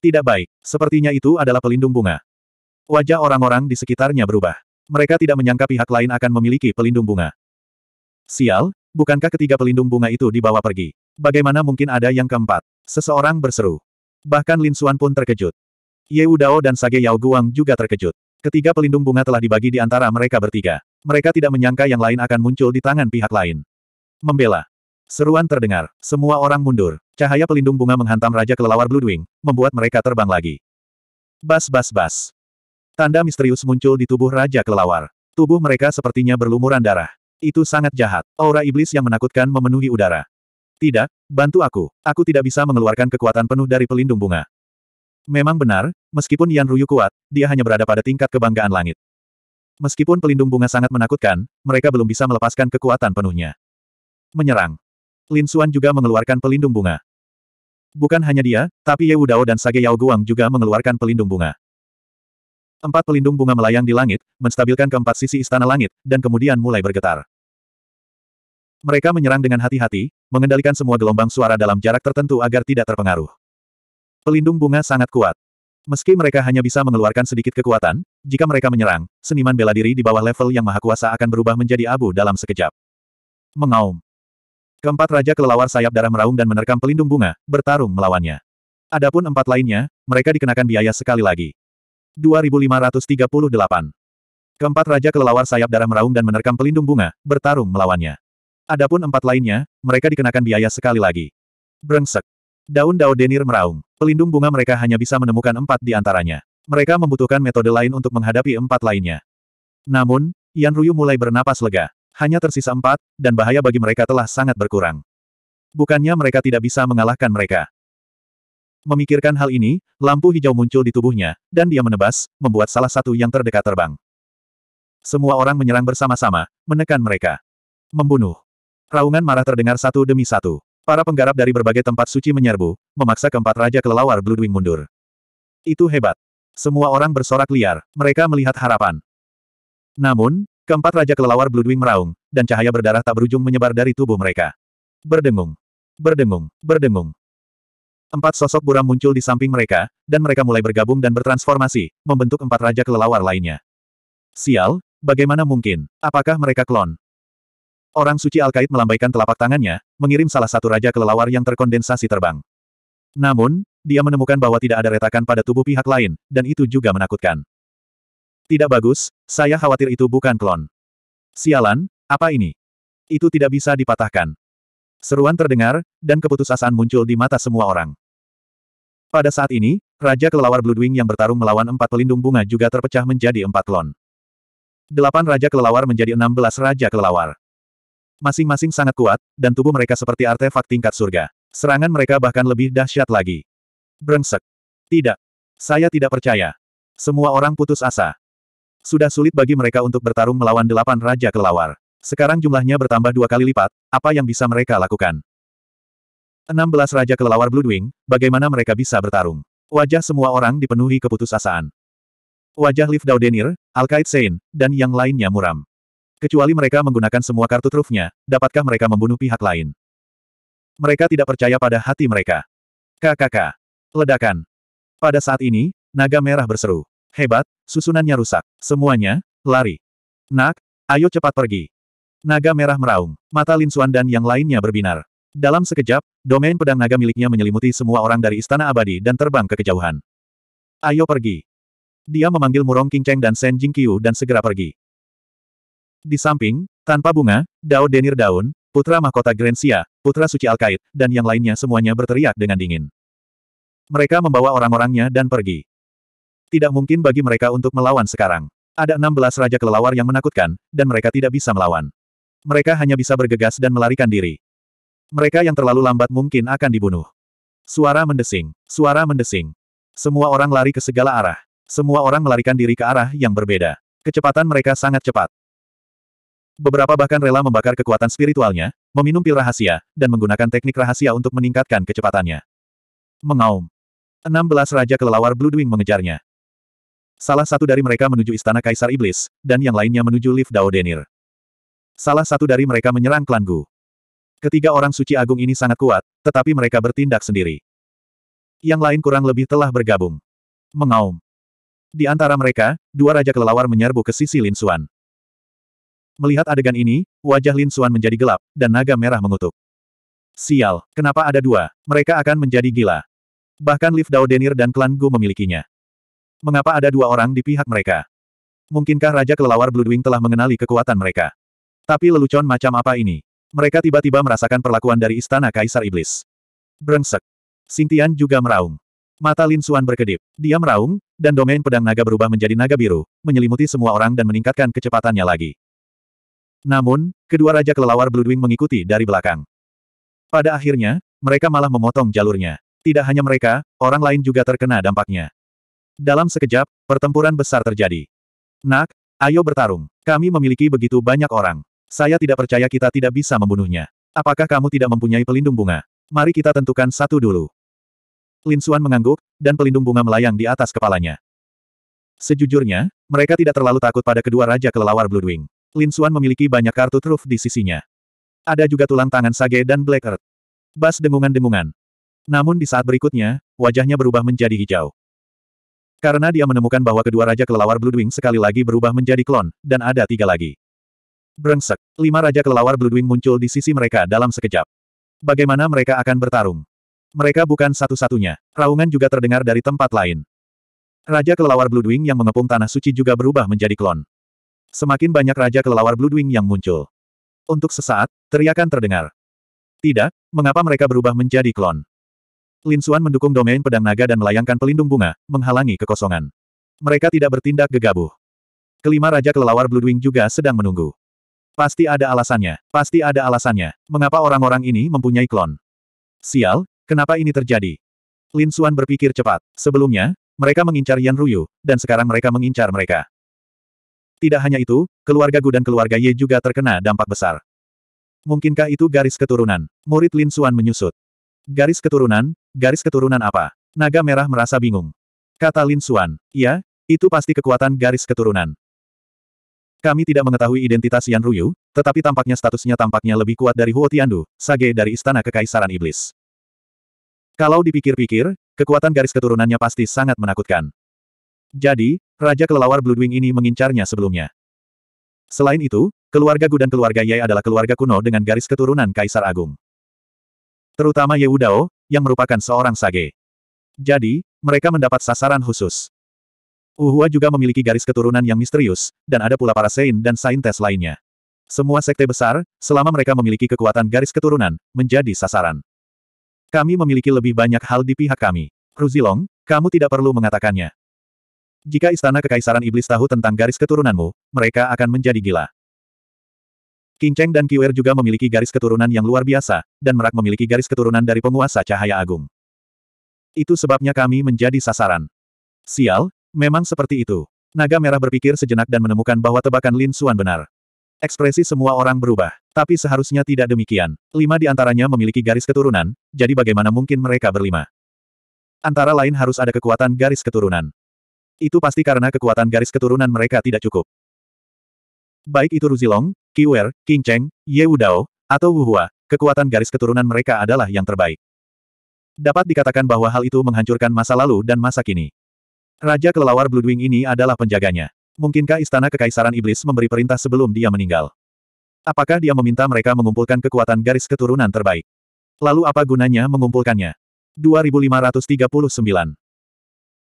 S1: Tidak baik, sepertinya itu adalah pelindung bunga. Wajah orang-orang di sekitarnya berubah. Mereka tidak menyangka pihak lain akan memiliki pelindung bunga. Sial, Bukankah ketiga pelindung bunga itu dibawa pergi? Bagaimana mungkin ada yang keempat? Seseorang berseru. Bahkan Lin Xuan pun terkejut. Ye Udao dan Sage Yao Guang juga terkejut. Ketiga pelindung bunga telah dibagi di antara mereka bertiga. Mereka tidak menyangka yang lain akan muncul di tangan pihak lain. Membela. Seruan terdengar. Semua orang mundur. Cahaya pelindung bunga menghantam Raja Kelelawar Bluewing, membuat mereka terbang lagi. Bas bas bas. Tanda misterius muncul di tubuh Raja Kelelawar. Tubuh mereka sepertinya berlumuran darah. Itu sangat jahat. Aura iblis yang menakutkan memenuhi udara. Tidak, bantu aku. Aku tidak bisa mengeluarkan kekuatan penuh dari pelindung bunga. Memang benar, meskipun Yan Ruyu kuat, dia hanya berada pada tingkat kebanggaan langit. Meskipun pelindung bunga sangat menakutkan, mereka belum bisa melepaskan kekuatan penuhnya. Menyerang. Lin Xuan juga mengeluarkan pelindung bunga. Bukan hanya dia, tapi Ye Wudao dan Sage Yao Guang juga mengeluarkan pelindung bunga. Empat pelindung bunga melayang di langit, menstabilkan keempat sisi istana langit, dan kemudian mulai bergetar. Mereka menyerang dengan hati-hati, mengendalikan semua gelombang suara dalam jarak tertentu agar tidak terpengaruh. Pelindung bunga sangat kuat. Meski mereka hanya bisa mengeluarkan sedikit kekuatan, jika mereka menyerang, seniman bela diri di bawah level yang maha kuasa akan berubah menjadi abu dalam sekejap. Mengaum. Keempat raja kelelawar sayap darah meraung dan menerkam pelindung bunga, bertarung melawannya. Adapun empat lainnya, mereka dikenakan biaya sekali lagi. 2538. Keempat raja kelelawar sayap darah meraung dan menerkam pelindung bunga, bertarung melawannya. Adapun empat lainnya, mereka dikenakan biaya sekali lagi. Brengsek. Daun Dao Denir meraung. Pelindung bunga mereka hanya bisa menemukan empat di antaranya. Mereka membutuhkan metode lain untuk menghadapi empat lainnya. Namun, Yan Ruyu mulai bernapas lega. Hanya tersisa empat, dan bahaya bagi mereka telah sangat berkurang. Bukannya mereka tidak bisa mengalahkan mereka. Memikirkan hal ini, lampu hijau muncul di tubuhnya, dan dia menebas, membuat salah satu yang terdekat terbang. Semua orang menyerang bersama-sama, menekan mereka. Membunuh. Raungan marah terdengar satu demi satu. Para penggarap dari berbagai tempat suci menyerbu, memaksa keempat raja kelelawar Bloodwing mundur. Itu hebat. Semua orang bersorak liar, mereka melihat harapan. Namun, keempat raja kelelawar Bloodwing meraung, dan cahaya berdarah tak berujung menyebar dari tubuh mereka. Berdengung. Berdengung, berdengung. Empat sosok buram muncul di samping mereka, dan mereka mulai bergabung dan bertransformasi, membentuk empat raja kelelawar lainnya. Sial, bagaimana mungkin? Apakah mereka klon? Orang suci al Alkait melambaikan telapak tangannya, mengirim salah satu raja kelelawar yang terkondensasi terbang. Namun, dia menemukan bahwa tidak ada retakan pada tubuh pihak lain, dan itu juga menakutkan. Tidak bagus, saya khawatir itu bukan klon. Sialan, apa ini? Itu tidak bisa dipatahkan. Seruan terdengar, dan keputusasaan muncul di mata semua orang. Pada saat ini, Raja Kelelawar Bloodwing yang bertarung melawan empat pelindung bunga juga terpecah menjadi empat klon. Delapan Raja Kelelawar menjadi enam belas Raja Kelelawar. Masing-masing sangat kuat, dan tubuh mereka seperti artefak tingkat surga. Serangan mereka bahkan lebih dahsyat lagi. Brengsek. Tidak. Saya tidak percaya. Semua orang putus asa. Sudah sulit bagi mereka untuk bertarung melawan delapan Raja Kelawar. Sekarang jumlahnya bertambah dua kali lipat, apa yang bisa mereka lakukan? 16 Raja Kelelawar Bloodwing, bagaimana mereka bisa bertarung? Wajah semua orang dipenuhi keputusasaan. Wajah Liv Daudenir, Alkaid Sein, dan yang lainnya muram. Kecuali mereka menggunakan semua kartu trufnya, dapatkah mereka membunuh pihak lain? Mereka tidak percaya pada hati mereka. KKK. Ledakan. Pada saat ini, naga merah berseru. Hebat, susunannya rusak. Semuanya, lari. Nak, ayo cepat pergi. Naga merah meraung. Mata Lin Xuan dan yang lainnya berbinar. Dalam sekejap, domain pedang naga miliknya menyelimuti semua orang dari Istana Abadi dan terbang ke kejauhan. Ayo pergi. Dia memanggil Murong King Cheng dan Sen Jingqiu dan segera pergi. Di samping, tanpa bunga, Dao Denir Daun, putra mahkota Grensia, putra suci Alkait, dan yang lainnya semuanya berteriak dengan dingin. Mereka membawa orang-orangnya dan pergi. Tidak mungkin bagi mereka untuk melawan sekarang. Ada 16 raja kelelawar yang menakutkan, dan mereka tidak bisa melawan. Mereka hanya bisa bergegas dan melarikan diri. Mereka yang terlalu lambat mungkin akan dibunuh. Suara mendesing, suara mendesing. Semua orang lari ke segala arah. Semua orang melarikan diri ke arah yang berbeda. Kecepatan mereka sangat cepat. Beberapa bahkan rela membakar kekuatan spiritualnya, meminum pil rahasia, dan menggunakan teknik rahasia untuk meningkatkan kecepatannya. Mengaum. 16 Raja Kelelawar Blue mengejarnya. Salah satu dari mereka menuju Istana Kaisar Iblis, dan yang lainnya menuju Lift Dao Denir. Salah satu dari mereka menyerang klan Gu. Ketiga orang suci agung ini sangat kuat, tetapi mereka bertindak sendiri. Yang lain kurang lebih telah bergabung. Mengaum. Di antara mereka, dua Raja Kelelawar menyerbu ke sisi Lin Suan. Melihat adegan ini, wajah Lin Suan menjadi gelap, dan naga merah mengutuk. Sial, kenapa ada dua? Mereka akan menjadi gila. Bahkan Liv Dao Denir dan klan Gu memilikinya. Mengapa ada dua orang di pihak mereka? Mungkinkah Raja Kelelawar Bloodwing telah mengenali kekuatan mereka? Tapi lelucon macam apa ini? Mereka tiba-tiba merasakan perlakuan dari Istana Kaisar Iblis. Brengsek. Sintian juga meraung. Mata Lin Suan berkedip. Dia meraung, dan domain pedang naga berubah menjadi naga biru, menyelimuti semua orang dan meningkatkan kecepatannya lagi. Namun, kedua Raja Kelelawar Bloodwing mengikuti dari belakang. Pada akhirnya, mereka malah memotong jalurnya. Tidak hanya mereka, orang lain juga terkena dampaknya. Dalam sekejap, pertempuran besar terjadi. Nak, ayo bertarung. Kami memiliki begitu banyak orang. Saya tidak percaya kita tidak bisa membunuhnya. Apakah kamu tidak mempunyai pelindung bunga? Mari kita tentukan satu dulu. Lin Suan mengangguk, dan pelindung bunga melayang di atas kepalanya. Sejujurnya, mereka tidak terlalu takut pada kedua Raja Kelelawar Bloodwing. Lin Xuan memiliki banyak kartu truf di sisinya. Ada juga tulang tangan Sage dan Black Earth. Bas dengungan-dengungan. Namun di saat berikutnya, wajahnya berubah menjadi hijau. Karena dia menemukan bahwa kedua Raja Kelelawar Bloodwing sekali lagi berubah menjadi klon, dan ada tiga lagi. Brengsek, lima Raja Kelelawar Bloodwing muncul di sisi mereka dalam sekejap. Bagaimana mereka akan bertarung? Mereka bukan satu-satunya. Raungan juga terdengar dari tempat lain. Raja Kelelawar Bloodwing yang mengepung Tanah Suci juga berubah menjadi klon. Semakin banyak Raja Kelelawar Bloodwing yang muncul. Untuk sesaat, teriakan terdengar. Tidak, mengapa mereka berubah menjadi klon? Lin Xuan mendukung domain pedang naga dan melayangkan pelindung bunga, menghalangi kekosongan. Mereka tidak bertindak gegabah. Kelima Raja Kelelawar Bloodwing juga sedang menunggu. Pasti ada alasannya, pasti ada alasannya. Mengapa orang-orang ini mempunyai klon? Sial, kenapa ini terjadi? Lin Xuan berpikir cepat. Sebelumnya, mereka mengincar Yan Ruyu, dan sekarang mereka mengincar mereka. Tidak hanya itu, keluarga Gu dan keluarga Ye juga terkena dampak besar. Mungkinkah itu garis keturunan? Murid Lin Suan menyusut. Garis keturunan? Garis keturunan apa? Naga merah merasa bingung. Kata Lin Suan, ya, itu pasti kekuatan garis keturunan. Kami tidak mengetahui identitas Yan Ruyu, tetapi tampaknya statusnya tampaknya lebih kuat dari Huo Tiandu, sage dari Istana Kekaisaran Iblis. Kalau dipikir-pikir, kekuatan garis keturunannya pasti sangat menakutkan. Jadi, Raja Kelelawar Bloodwing ini mengincarnya sebelumnya. Selain itu, keluarga Gu dan keluarga Ye adalah keluarga kuno dengan garis keturunan Kaisar Agung. Terutama Ye Wudao, yang merupakan seorang sage. Jadi, mereka mendapat sasaran khusus. Uhua juga memiliki garis keturunan yang misterius, dan ada pula para Sein dan Saintes lainnya. Semua sekte besar, selama mereka memiliki kekuatan garis keturunan, menjadi sasaran. Kami memiliki lebih banyak hal di pihak kami. Ruzilong, kamu tidak perlu mengatakannya. Jika istana kekaisaran iblis tahu tentang garis keturunanmu, mereka akan menjadi gila. Kinceng dan Kiwer juga memiliki garis keturunan yang luar biasa, dan Merak memiliki garis keturunan dari penguasa cahaya agung. Itu sebabnya kami menjadi sasaran. Sial, memang seperti itu. Naga Merah berpikir sejenak dan menemukan bahwa tebakan Lin Suan benar. Ekspresi semua orang berubah, tapi seharusnya tidak demikian. Lima di antaranya memiliki garis keturunan, jadi bagaimana mungkin mereka berlima? Antara lain harus ada kekuatan garis keturunan. Itu pasti karena kekuatan garis keturunan mereka tidak cukup. Baik itu Ruzilong, Kiwer, King Cheng, Ye Wudao, atau Wuhua, kekuatan garis keturunan mereka adalah yang terbaik. Dapat dikatakan bahwa hal itu menghancurkan masa lalu dan masa kini. Raja kelelawar Bloodwing ini adalah penjaganya. Mungkinkah istana kekaisaran iblis memberi perintah sebelum dia meninggal? Apakah dia meminta mereka mengumpulkan kekuatan garis keturunan terbaik? Lalu apa gunanya mengumpulkannya? 2539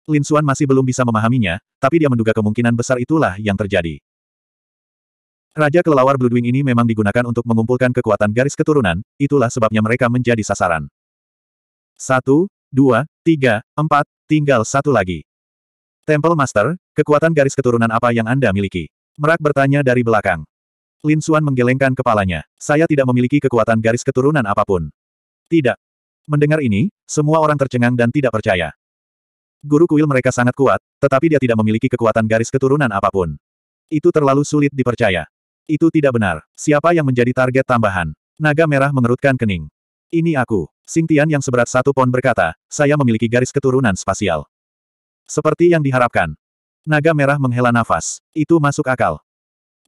S1: Lin Xuan masih belum bisa memahaminya, tapi dia menduga kemungkinan besar itulah yang terjadi. Raja kelelawar Blue ini memang digunakan untuk mengumpulkan kekuatan garis keturunan, itulah sebabnya mereka menjadi sasaran. Satu, dua, tiga, empat, tinggal satu lagi. Temple Master, kekuatan garis keturunan apa yang Anda miliki? Merak bertanya dari belakang. Lin Xuan menggelengkan kepalanya. Saya tidak memiliki kekuatan garis keturunan apapun. Tidak. Mendengar ini, semua orang tercengang dan tidak percaya. Guru kuil mereka sangat kuat, tetapi dia tidak memiliki kekuatan garis keturunan apapun. Itu terlalu sulit dipercaya. Itu tidak benar. Siapa yang menjadi target tambahan? Naga merah mengerutkan kening. Ini aku. Singtian yang seberat satu pon berkata, saya memiliki garis keturunan spasial. Seperti yang diharapkan. Naga merah menghela nafas. Itu masuk akal.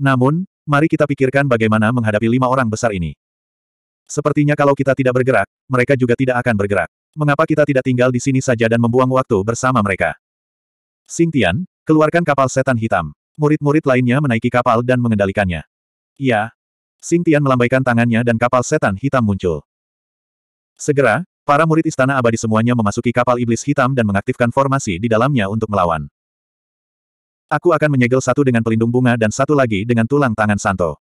S1: Namun, mari kita pikirkan bagaimana menghadapi lima orang besar ini. Sepertinya kalau kita tidak bergerak, mereka juga tidak akan bergerak. Mengapa kita tidak tinggal di sini saja dan membuang waktu bersama mereka? Sing Tian, keluarkan kapal setan hitam. Murid-murid lainnya menaiki kapal dan mengendalikannya. Ya. Sing Tian melambaikan tangannya dan kapal setan hitam muncul. Segera, para murid istana abadi semuanya memasuki kapal iblis hitam dan mengaktifkan formasi di dalamnya untuk melawan. Aku akan menyegel satu dengan pelindung bunga dan satu lagi dengan tulang tangan Santo.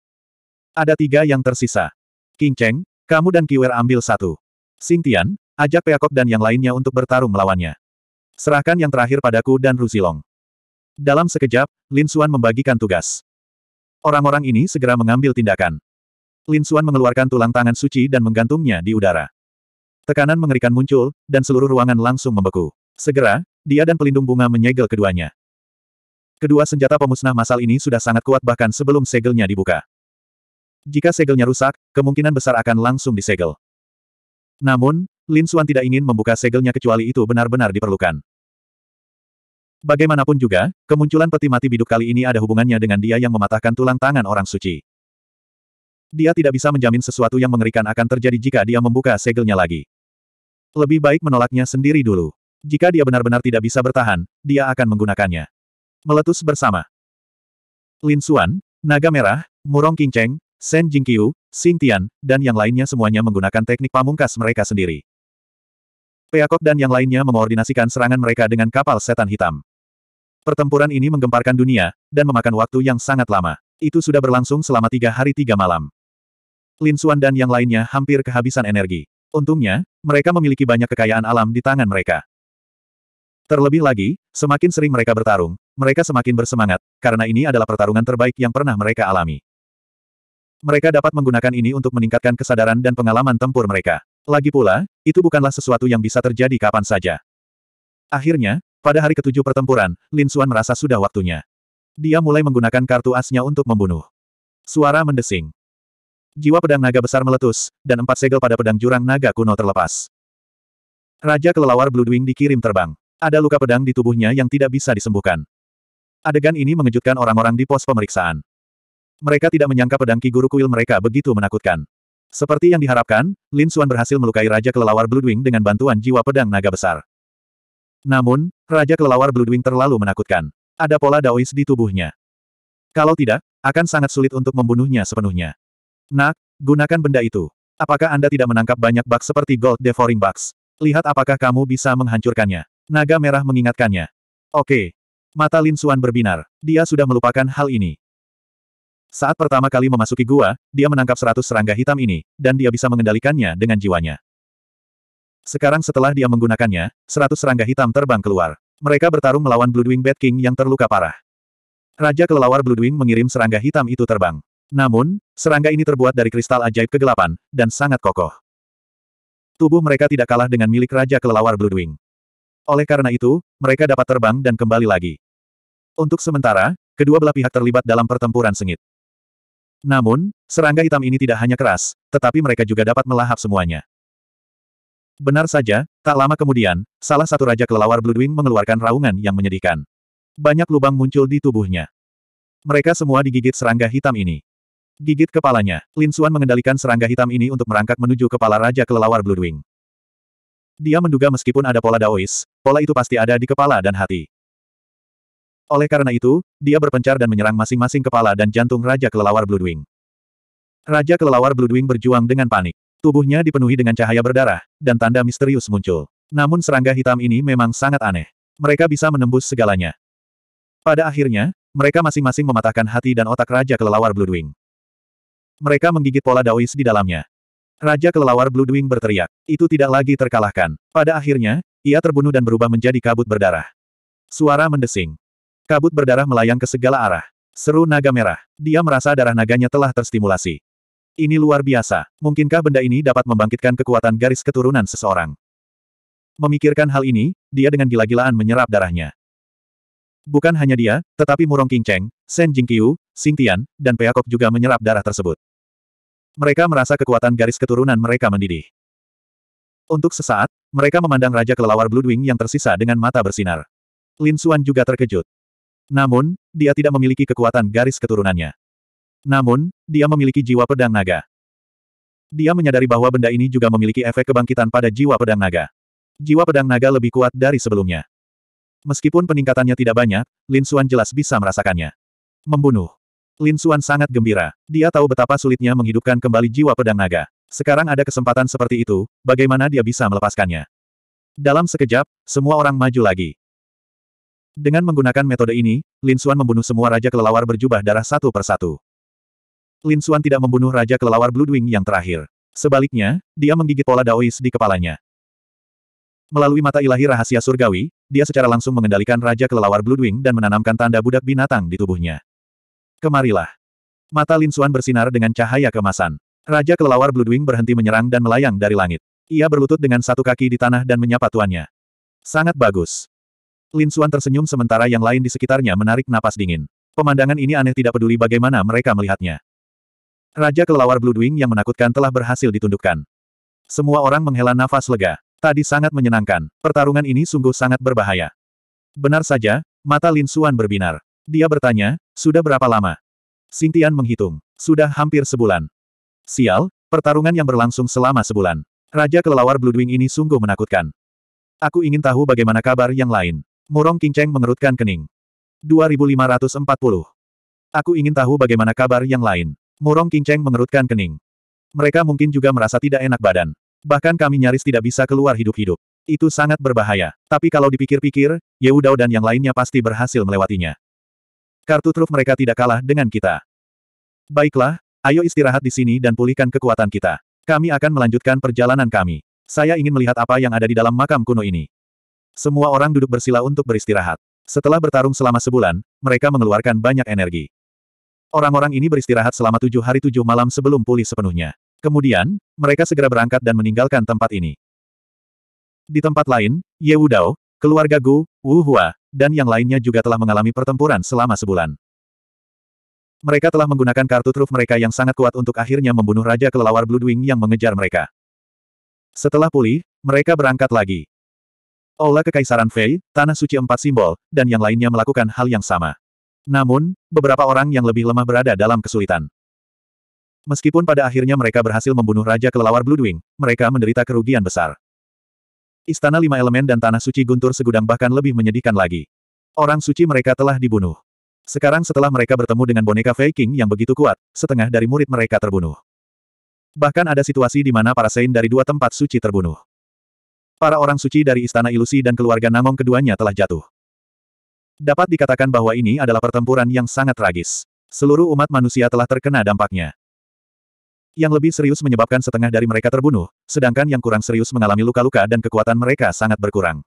S1: Ada tiga yang tersisa. King Cheng, kamu dan Kiwer ambil satu. Sing Tian, Ajak peacock dan yang lainnya untuk bertarung melawannya. Serahkan yang terakhir padaku dan Ruzilong. Dalam sekejap, Lin Xuan membagikan tugas. Orang-orang ini segera mengambil tindakan. Lin Xuan mengeluarkan tulang tangan suci dan menggantungnya di udara. Tekanan mengerikan muncul, dan seluruh ruangan langsung membeku. Segera, dia dan pelindung bunga menyegel keduanya. Kedua senjata pemusnah masal ini sudah sangat kuat bahkan sebelum segelnya dibuka. Jika segelnya rusak, kemungkinan besar akan langsung disegel. Namun, Lin Suan tidak ingin membuka segelnya kecuali itu benar-benar diperlukan. Bagaimanapun juga, kemunculan peti mati biduk kali ini ada hubungannya dengan dia yang mematahkan tulang tangan orang suci. Dia tidak bisa menjamin sesuatu yang mengerikan akan terjadi jika dia membuka segelnya lagi. Lebih baik menolaknya sendiri dulu. Jika dia benar-benar tidak bisa bertahan, dia akan menggunakannya. Meletus bersama. Lin Suan, Naga Merah, Murong King Qingcheng, Shen Jingqiu, Xing Tian, dan yang lainnya semuanya menggunakan teknik pamungkas mereka sendiri. Peakop dan yang lainnya mengoordinasikan serangan mereka dengan kapal setan hitam. Pertempuran ini menggemparkan dunia, dan memakan waktu yang sangat lama. Itu sudah berlangsung selama tiga hari tiga malam. Lin Xuan dan yang lainnya hampir kehabisan energi. Untungnya, mereka memiliki banyak kekayaan alam di tangan mereka. Terlebih lagi, semakin sering mereka bertarung, mereka semakin bersemangat, karena ini adalah pertarungan terbaik yang pernah mereka alami. Mereka dapat menggunakan ini untuk meningkatkan kesadaran dan pengalaman tempur mereka. Lagi pula, itu bukanlah sesuatu yang bisa terjadi kapan saja. Akhirnya, pada hari ketujuh pertempuran, Lin Suan merasa sudah waktunya. Dia mulai menggunakan kartu asnya untuk membunuh. Suara mendesing. Jiwa pedang naga besar meletus, dan empat segel pada pedang jurang naga kuno terlepas. Raja kelelawar Bloodwing dikirim terbang. Ada luka pedang di tubuhnya yang tidak bisa disembuhkan. Adegan ini mengejutkan orang-orang di pos pemeriksaan. Mereka tidak menyangka pedang Ki Guru Kuil mereka begitu menakutkan. Seperti yang diharapkan, Lin Xuan berhasil melukai Raja Kelelawar Bloodwing dengan bantuan jiwa pedang naga besar. Namun, Raja Kelelawar Bloodwing terlalu menakutkan. Ada pola Daois di tubuhnya. Kalau tidak, akan sangat sulit untuk membunuhnya sepenuhnya. Nak, gunakan benda itu. Apakah Anda tidak menangkap banyak bug seperti Gold Devouring Bugs? Lihat apakah kamu bisa menghancurkannya. Naga merah mengingatkannya. Oke. Mata Lin Xuan berbinar. Dia sudah melupakan hal ini. Saat pertama kali memasuki gua, dia menangkap seratus serangga hitam ini, dan dia bisa mengendalikannya dengan jiwanya. Sekarang setelah dia menggunakannya, seratus serangga hitam terbang keluar. Mereka bertarung melawan Bloodwing Bat King yang terluka parah. Raja kelelawar Bloodwing mengirim serangga hitam itu terbang. Namun, serangga ini terbuat dari kristal ajaib kegelapan, dan sangat kokoh. Tubuh mereka tidak kalah dengan milik Raja kelelawar Bloodwing. Oleh karena itu, mereka dapat terbang dan kembali lagi. Untuk sementara, kedua belah pihak terlibat dalam pertempuran sengit. Namun, serangga hitam ini tidak hanya keras, tetapi mereka juga dapat melahap semuanya. Benar saja, tak lama kemudian, salah satu raja kelelawar Bloodwing mengeluarkan raungan yang menyedihkan. Banyak lubang muncul di tubuhnya. Mereka semua digigit serangga hitam ini. Gigit kepalanya, Lin Xuan mengendalikan serangga hitam ini untuk merangkak menuju kepala Raja Kelelawar Bloodwing. Dia menduga meskipun ada pola daois, pola itu pasti ada di kepala dan hati. Oleh karena itu, dia berpencar dan menyerang masing-masing kepala dan jantung Raja Kelelawar Bloodwing. Raja Kelelawar Bloodwing berjuang dengan panik. Tubuhnya dipenuhi dengan cahaya berdarah, dan tanda misterius muncul. Namun serangga hitam ini memang sangat aneh. Mereka bisa menembus segalanya. Pada akhirnya, mereka masing-masing mematahkan hati dan otak Raja Kelelawar Bloodwing. Mereka menggigit pola Daois di dalamnya. Raja Kelelawar Bloodwing berteriak. Itu tidak lagi terkalahkan. Pada akhirnya, ia terbunuh dan berubah menjadi kabut berdarah. Suara mendesing. Kabut berdarah melayang ke segala arah. Seru naga merah. Dia merasa darah naganya telah terstimulasi. Ini luar biasa. Mungkinkah benda ini dapat membangkitkan kekuatan garis keturunan seseorang? Memikirkan hal ini, dia dengan gila-gilaan menyerap darahnya. Bukan hanya dia, tetapi Murong Qingcheng, Shen Jingqiu, Xing Tian, dan Peacock juga menyerap darah tersebut. Mereka merasa kekuatan garis keturunan mereka mendidih. Untuk sesaat, mereka memandang Raja Kelelawar Bloodwing yang tersisa dengan mata bersinar. Lin Xuan juga terkejut. Namun, dia tidak memiliki kekuatan garis keturunannya. Namun, dia memiliki jiwa pedang naga. Dia menyadari bahwa benda ini juga memiliki efek kebangkitan pada jiwa pedang naga. Jiwa pedang naga lebih kuat dari sebelumnya. Meskipun peningkatannya tidak banyak, Lin Xuan jelas bisa merasakannya. Membunuh. Lin Xuan sangat gembira. Dia tahu betapa sulitnya menghidupkan kembali jiwa pedang naga. Sekarang ada kesempatan seperti itu, bagaimana dia bisa melepaskannya. Dalam sekejap, semua orang maju lagi. Dengan menggunakan metode ini, Lin Xuan membunuh semua raja kelelawar berjubah darah satu persatu. Lin Xuan tidak membunuh raja kelelawar Bloodwing yang terakhir. Sebaliknya, dia menggigit pola Daois di kepalanya. Melalui mata ilahi rahasia surgawi, dia secara langsung mengendalikan raja kelelawar Bloodwing dan menanamkan tanda budak binatang di tubuhnya. Kemarilah. Mata Lin Xuan bersinar dengan cahaya kemasan. Raja kelelawar Bloodwing berhenti menyerang dan melayang dari langit. Ia berlutut dengan satu kaki di tanah dan menyapa tuannya. Sangat bagus. Lin Suan tersenyum sementara yang lain di sekitarnya menarik napas dingin. Pemandangan ini aneh tidak peduli bagaimana mereka melihatnya. Raja kelelawar Blue Wing yang menakutkan telah berhasil ditundukkan. Semua orang menghela nafas lega. Tadi sangat menyenangkan. Pertarungan ini sungguh sangat berbahaya. Benar saja, mata Lin Suan berbinar. Dia bertanya, sudah berapa lama? Sintian menghitung. Sudah hampir sebulan. Sial, pertarungan yang berlangsung selama sebulan. Raja kelelawar Blue Wing ini sungguh menakutkan. Aku ingin tahu bagaimana kabar yang lain. Murong Kinceng mengerutkan kening. 2540. Aku ingin tahu bagaimana kabar yang lain. Murong Kinceng mengerutkan kening. Mereka mungkin juga merasa tidak enak badan. Bahkan kami nyaris tidak bisa keluar hidup-hidup. Itu sangat berbahaya. Tapi kalau dipikir-pikir, Yeudao ya dan yang lainnya pasti berhasil melewatinya. Kartu truf mereka tidak kalah dengan kita. Baiklah, ayo istirahat di sini dan pulihkan kekuatan kita. Kami akan melanjutkan perjalanan kami. Saya ingin melihat apa yang ada di dalam makam kuno ini. Semua orang duduk bersila untuk beristirahat. Setelah bertarung selama sebulan, mereka mengeluarkan banyak energi. Orang-orang ini beristirahat selama tujuh hari tujuh malam sebelum pulih sepenuhnya. Kemudian, mereka segera berangkat dan meninggalkan tempat ini. Di tempat lain, Ye Wudao, keluarga Gu, Wu Hua, dan yang lainnya juga telah mengalami pertempuran selama sebulan. Mereka telah menggunakan kartu truf mereka yang sangat kuat untuk akhirnya membunuh Raja Kelelawar Bloodwing yang mengejar mereka. Setelah pulih, mereka berangkat lagi. Aula Kekaisaran Fei, Tanah Suci Empat Simbol, dan yang lainnya melakukan hal yang sama. Namun, beberapa orang yang lebih lemah berada dalam kesulitan. Meskipun pada akhirnya mereka berhasil membunuh Raja Kelelawar Blue mereka menderita kerugian besar. Istana Lima Elemen dan Tanah Suci Guntur Segudang bahkan lebih menyedihkan lagi. Orang suci mereka telah dibunuh. Sekarang setelah mereka bertemu dengan boneka Fei yang begitu kuat, setengah dari murid mereka terbunuh. Bahkan ada situasi di mana para Sein dari dua tempat suci terbunuh. Para orang suci dari Istana Ilusi dan keluarga Namong keduanya telah jatuh. Dapat dikatakan bahwa ini adalah pertempuran yang sangat tragis. Seluruh umat manusia telah terkena dampaknya. Yang lebih serius menyebabkan setengah dari mereka terbunuh, sedangkan yang kurang serius mengalami luka-luka dan kekuatan mereka sangat berkurang.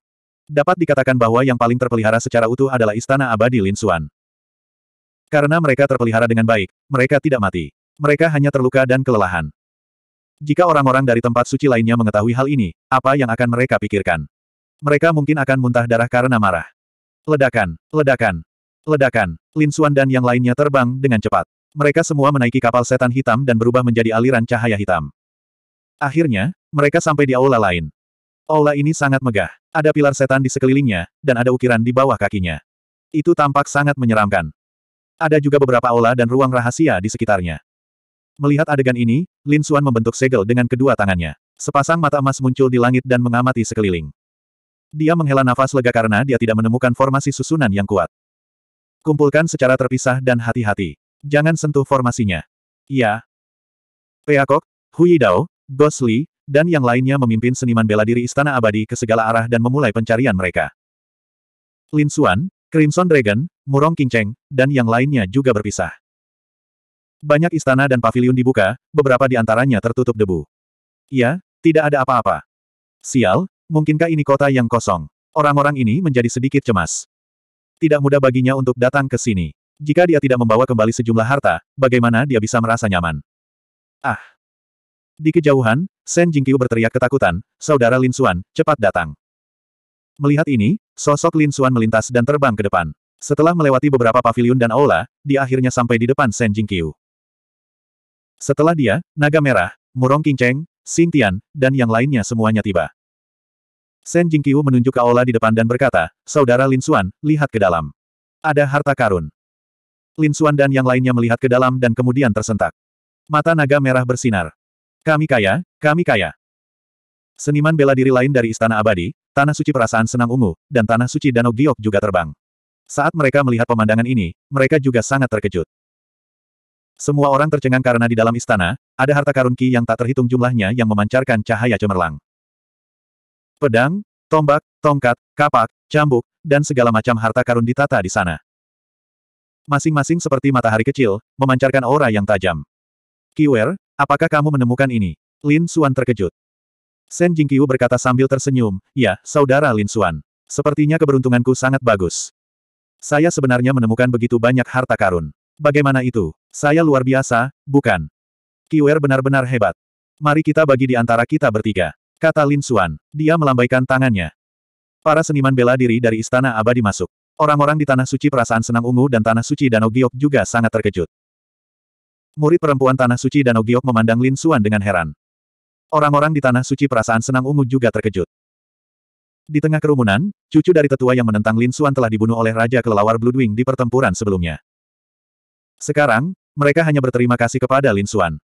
S1: Dapat dikatakan bahwa yang paling terpelihara secara utuh adalah Istana Abadi Lin Linsuan. Karena mereka terpelihara dengan baik, mereka tidak mati. Mereka hanya terluka dan kelelahan. Jika orang-orang dari tempat suci lainnya mengetahui hal ini, apa yang akan mereka pikirkan? Mereka mungkin akan muntah darah karena marah. Ledakan, ledakan, ledakan. Lin Xuan dan yang lainnya terbang dengan cepat. Mereka semua menaiki kapal setan hitam dan berubah menjadi aliran cahaya hitam. Akhirnya, mereka sampai di aula lain. Aula ini sangat megah. Ada pilar setan di sekelilingnya, dan ada ukiran di bawah kakinya. Itu tampak sangat menyeramkan. Ada juga beberapa aula dan ruang rahasia di sekitarnya. Melihat adegan ini, Lin Xuan membentuk segel dengan kedua tangannya. Sepasang mata emas muncul di langit dan mengamati sekeliling. Dia menghela nafas lega karena dia tidak menemukan formasi susunan yang kuat. Kumpulkan secara terpisah dan hati-hati. Jangan sentuh formasinya. Iya. Peakok, Hui Dao, Gos dan yang lainnya memimpin seniman bela diri Istana Abadi ke segala arah dan memulai pencarian mereka. Lin Xuan, Crimson Dragon, Murong King Cheng, dan yang lainnya juga berpisah. Banyak istana dan paviliun dibuka, beberapa di antaranya tertutup debu. Ya, tidak ada apa-apa. Sial, mungkinkah ini kota yang kosong? Orang-orang ini menjadi sedikit cemas. Tidak mudah baginya untuk datang ke sini. Jika dia tidak membawa kembali sejumlah harta, bagaimana dia bisa merasa nyaman? Ah! Di kejauhan, Shen Jingqiu berteriak ketakutan, Saudara Lin Xuan, cepat datang. Melihat ini, sosok Lin Xuan melintas dan terbang ke depan. Setelah melewati beberapa paviliun dan aula, dia akhirnya sampai di depan Shen Jingqiu. Setelah dia, Naga Merah, Murong Qingcheng, Xing Tian, dan yang lainnya semuanya tiba. Shen Jingqiu menunjuk ke aula di depan dan berkata, Saudara Lin Xuan, lihat ke dalam. Ada harta karun. Lin Xuan dan yang lainnya melihat ke dalam dan kemudian tersentak. Mata naga merah bersinar. Kami kaya, kami kaya. Seniman bela diri lain dari Istana Abadi, Tanah Suci Perasaan Senang Ungu, dan Tanah Suci Danau Giok juga terbang. Saat mereka melihat pemandangan ini, mereka juga sangat terkejut. Semua orang tercengang karena di dalam istana, ada harta karun Ki yang tak terhitung jumlahnya yang memancarkan cahaya cemerlang. Pedang, tombak, tongkat, kapak, cambuk, dan segala macam harta karun ditata di sana. Masing-masing seperti matahari kecil, memancarkan aura yang tajam. Kiwer, apakah kamu menemukan ini? Lin Suan terkejut. Shen Jingqiu berkata sambil tersenyum, ya, saudara Lin Suan. Sepertinya keberuntunganku sangat bagus. Saya sebenarnya menemukan begitu banyak harta karun. Bagaimana itu? Saya luar biasa, bukan? Kiwer benar-benar hebat. Mari kita bagi di antara kita bertiga. Kata Lin Xuan. Dia melambaikan tangannya. Para seniman bela diri dari Istana Abadi masuk. Orang-orang di Tanah Suci perasaan Senang Ungu dan Tanah Suci Danau Giok juga sangat terkejut. Murid perempuan Tanah Suci Danau Giok memandang Lin Xuan dengan heran. Orang-orang di Tanah Suci perasaan Senang Ungu juga terkejut. Di tengah kerumunan, cucu dari tetua yang menentang Lin Xuan telah dibunuh oleh Raja Kelelawar Bloodwing di pertempuran sebelumnya. Sekarang, mereka hanya berterima kasih kepada Lin Xuan.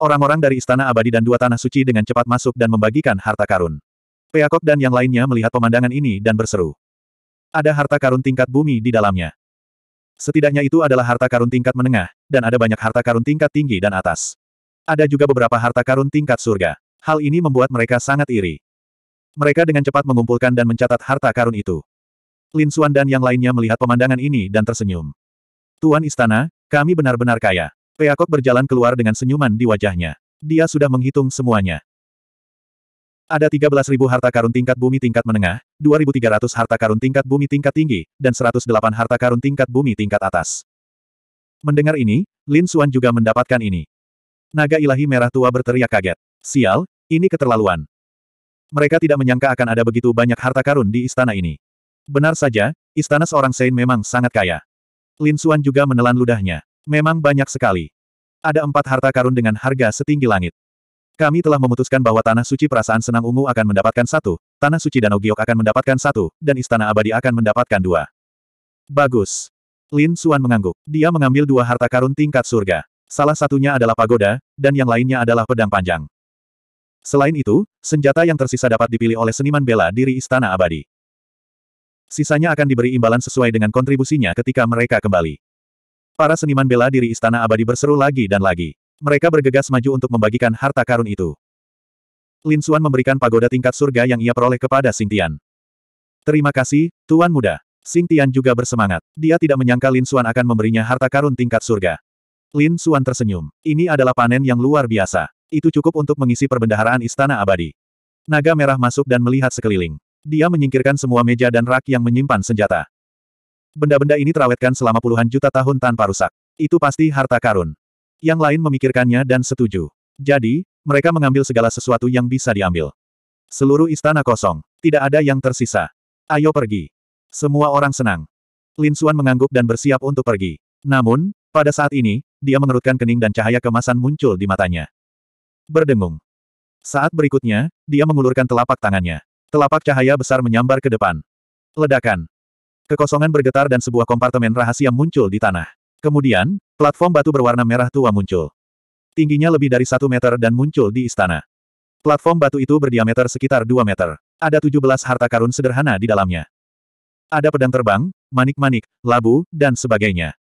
S1: Orang-orang dari Istana Abadi dan Dua Tanah Suci dengan cepat masuk dan membagikan harta karun. Peacock dan yang lainnya melihat pemandangan ini dan berseru. Ada harta karun tingkat bumi di dalamnya. Setidaknya itu adalah harta karun tingkat menengah, dan ada banyak harta karun tingkat tinggi dan atas. Ada juga beberapa harta karun tingkat surga. Hal ini membuat mereka sangat iri. Mereka dengan cepat mengumpulkan dan mencatat harta karun itu. Lin Xuan dan yang lainnya melihat pemandangan ini dan tersenyum. Tuan Istana, kami benar-benar kaya. Peakok berjalan keluar dengan senyuman di wajahnya. Dia sudah menghitung semuanya. Ada 13.000 harta karun tingkat bumi tingkat menengah, 2.300 harta karun tingkat bumi tingkat tinggi, dan 108 harta karun tingkat bumi tingkat atas. Mendengar ini, Lin Xuan juga mendapatkan ini. Naga ilahi merah tua berteriak kaget. Sial, ini keterlaluan. Mereka tidak menyangka akan ada begitu banyak harta karun di istana ini. Benar saja, istana seorang Sein memang sangat kaya. Lin Suan juga menelan ludahnya. Memang banyak sekali. Ada empat harta karun dengan harga setinggi langit. Kami telah memutuskan bahwa Tanah Suci Perasaan Senang Ungu akan mendapatkan satu, Tanah Suci Danau Giok akan mendapatkan satu, dan Istana Abadi akan mendapatkan dua. Bagus. Lin Suan mengangguk. Dia mengambil dua harta karun tingkat surga. Salah satunya adalah pagoda, dan yang lainnya adalah pedang panjang. Selain itu, senjata yang tersisa dapat dipilih oleh seniman bela diri Istana Abadi. Sisanya akan diberi imbalan sesuai dengan kontribusinya ketika mereka kembali. Para seniman bela diri Istana Abadi berseru lagi dan lagi. Mereka bergegas maju untuk membagikan harta karun itu. Lin Xuan memberikan pagoda tingkat surga yang ia peroleh kepada Sing Tian. Terima kasih, Tuan Muda. Sing Tian juga bersemangat. Dia tidak menyangka Lin Xuan akan memberinya harta karun tingkat surga. Lin Xuan tersenyum. Ini adalah panen yang luar biasa. Itu cukup untuk mengisi perbendaharaan Istana Abadi. Naga merah masuk dan melihat sekeliling. Dia menyingkirkan semua meja dan rak yang menyimpan senjata. Benda-benda ini terawetkan selama puluhan juta tahun tanpa rusak. Itu pasti harta karun. Yang lain memikirkannya dan setuju. Jadi, mereka mengambil segala sesuatu yang bisa diambil. Seluruh istana kosong. Tidak ada yang tersisa. Ayo pergi. Semua orang senang. Lin Xuan mengangguk dan bersiap untuk pergi. Namun, pada saat ini, dia mengerutkan kening dan cahaya kemasan muncul di matanya. Berdengung. Saat berikutnya, dia mengulurkan telapak tangannya. Telapak cahaya besar menyambar ke depan. Ledakan. Kekosongan bergetar dan sebuah kompartemen rahasia muncul di tanah. Kemudian, platform batu berwarna merah tua muncul. Tingginya lebih dari satu meter dan muncul di istana. Platform batu itu berdiameter sekitar 2 meter. Ada 17 harta karun sederhana di dalamnya. Ada pedang terbang, manik-manik, labu, dan sebagainya.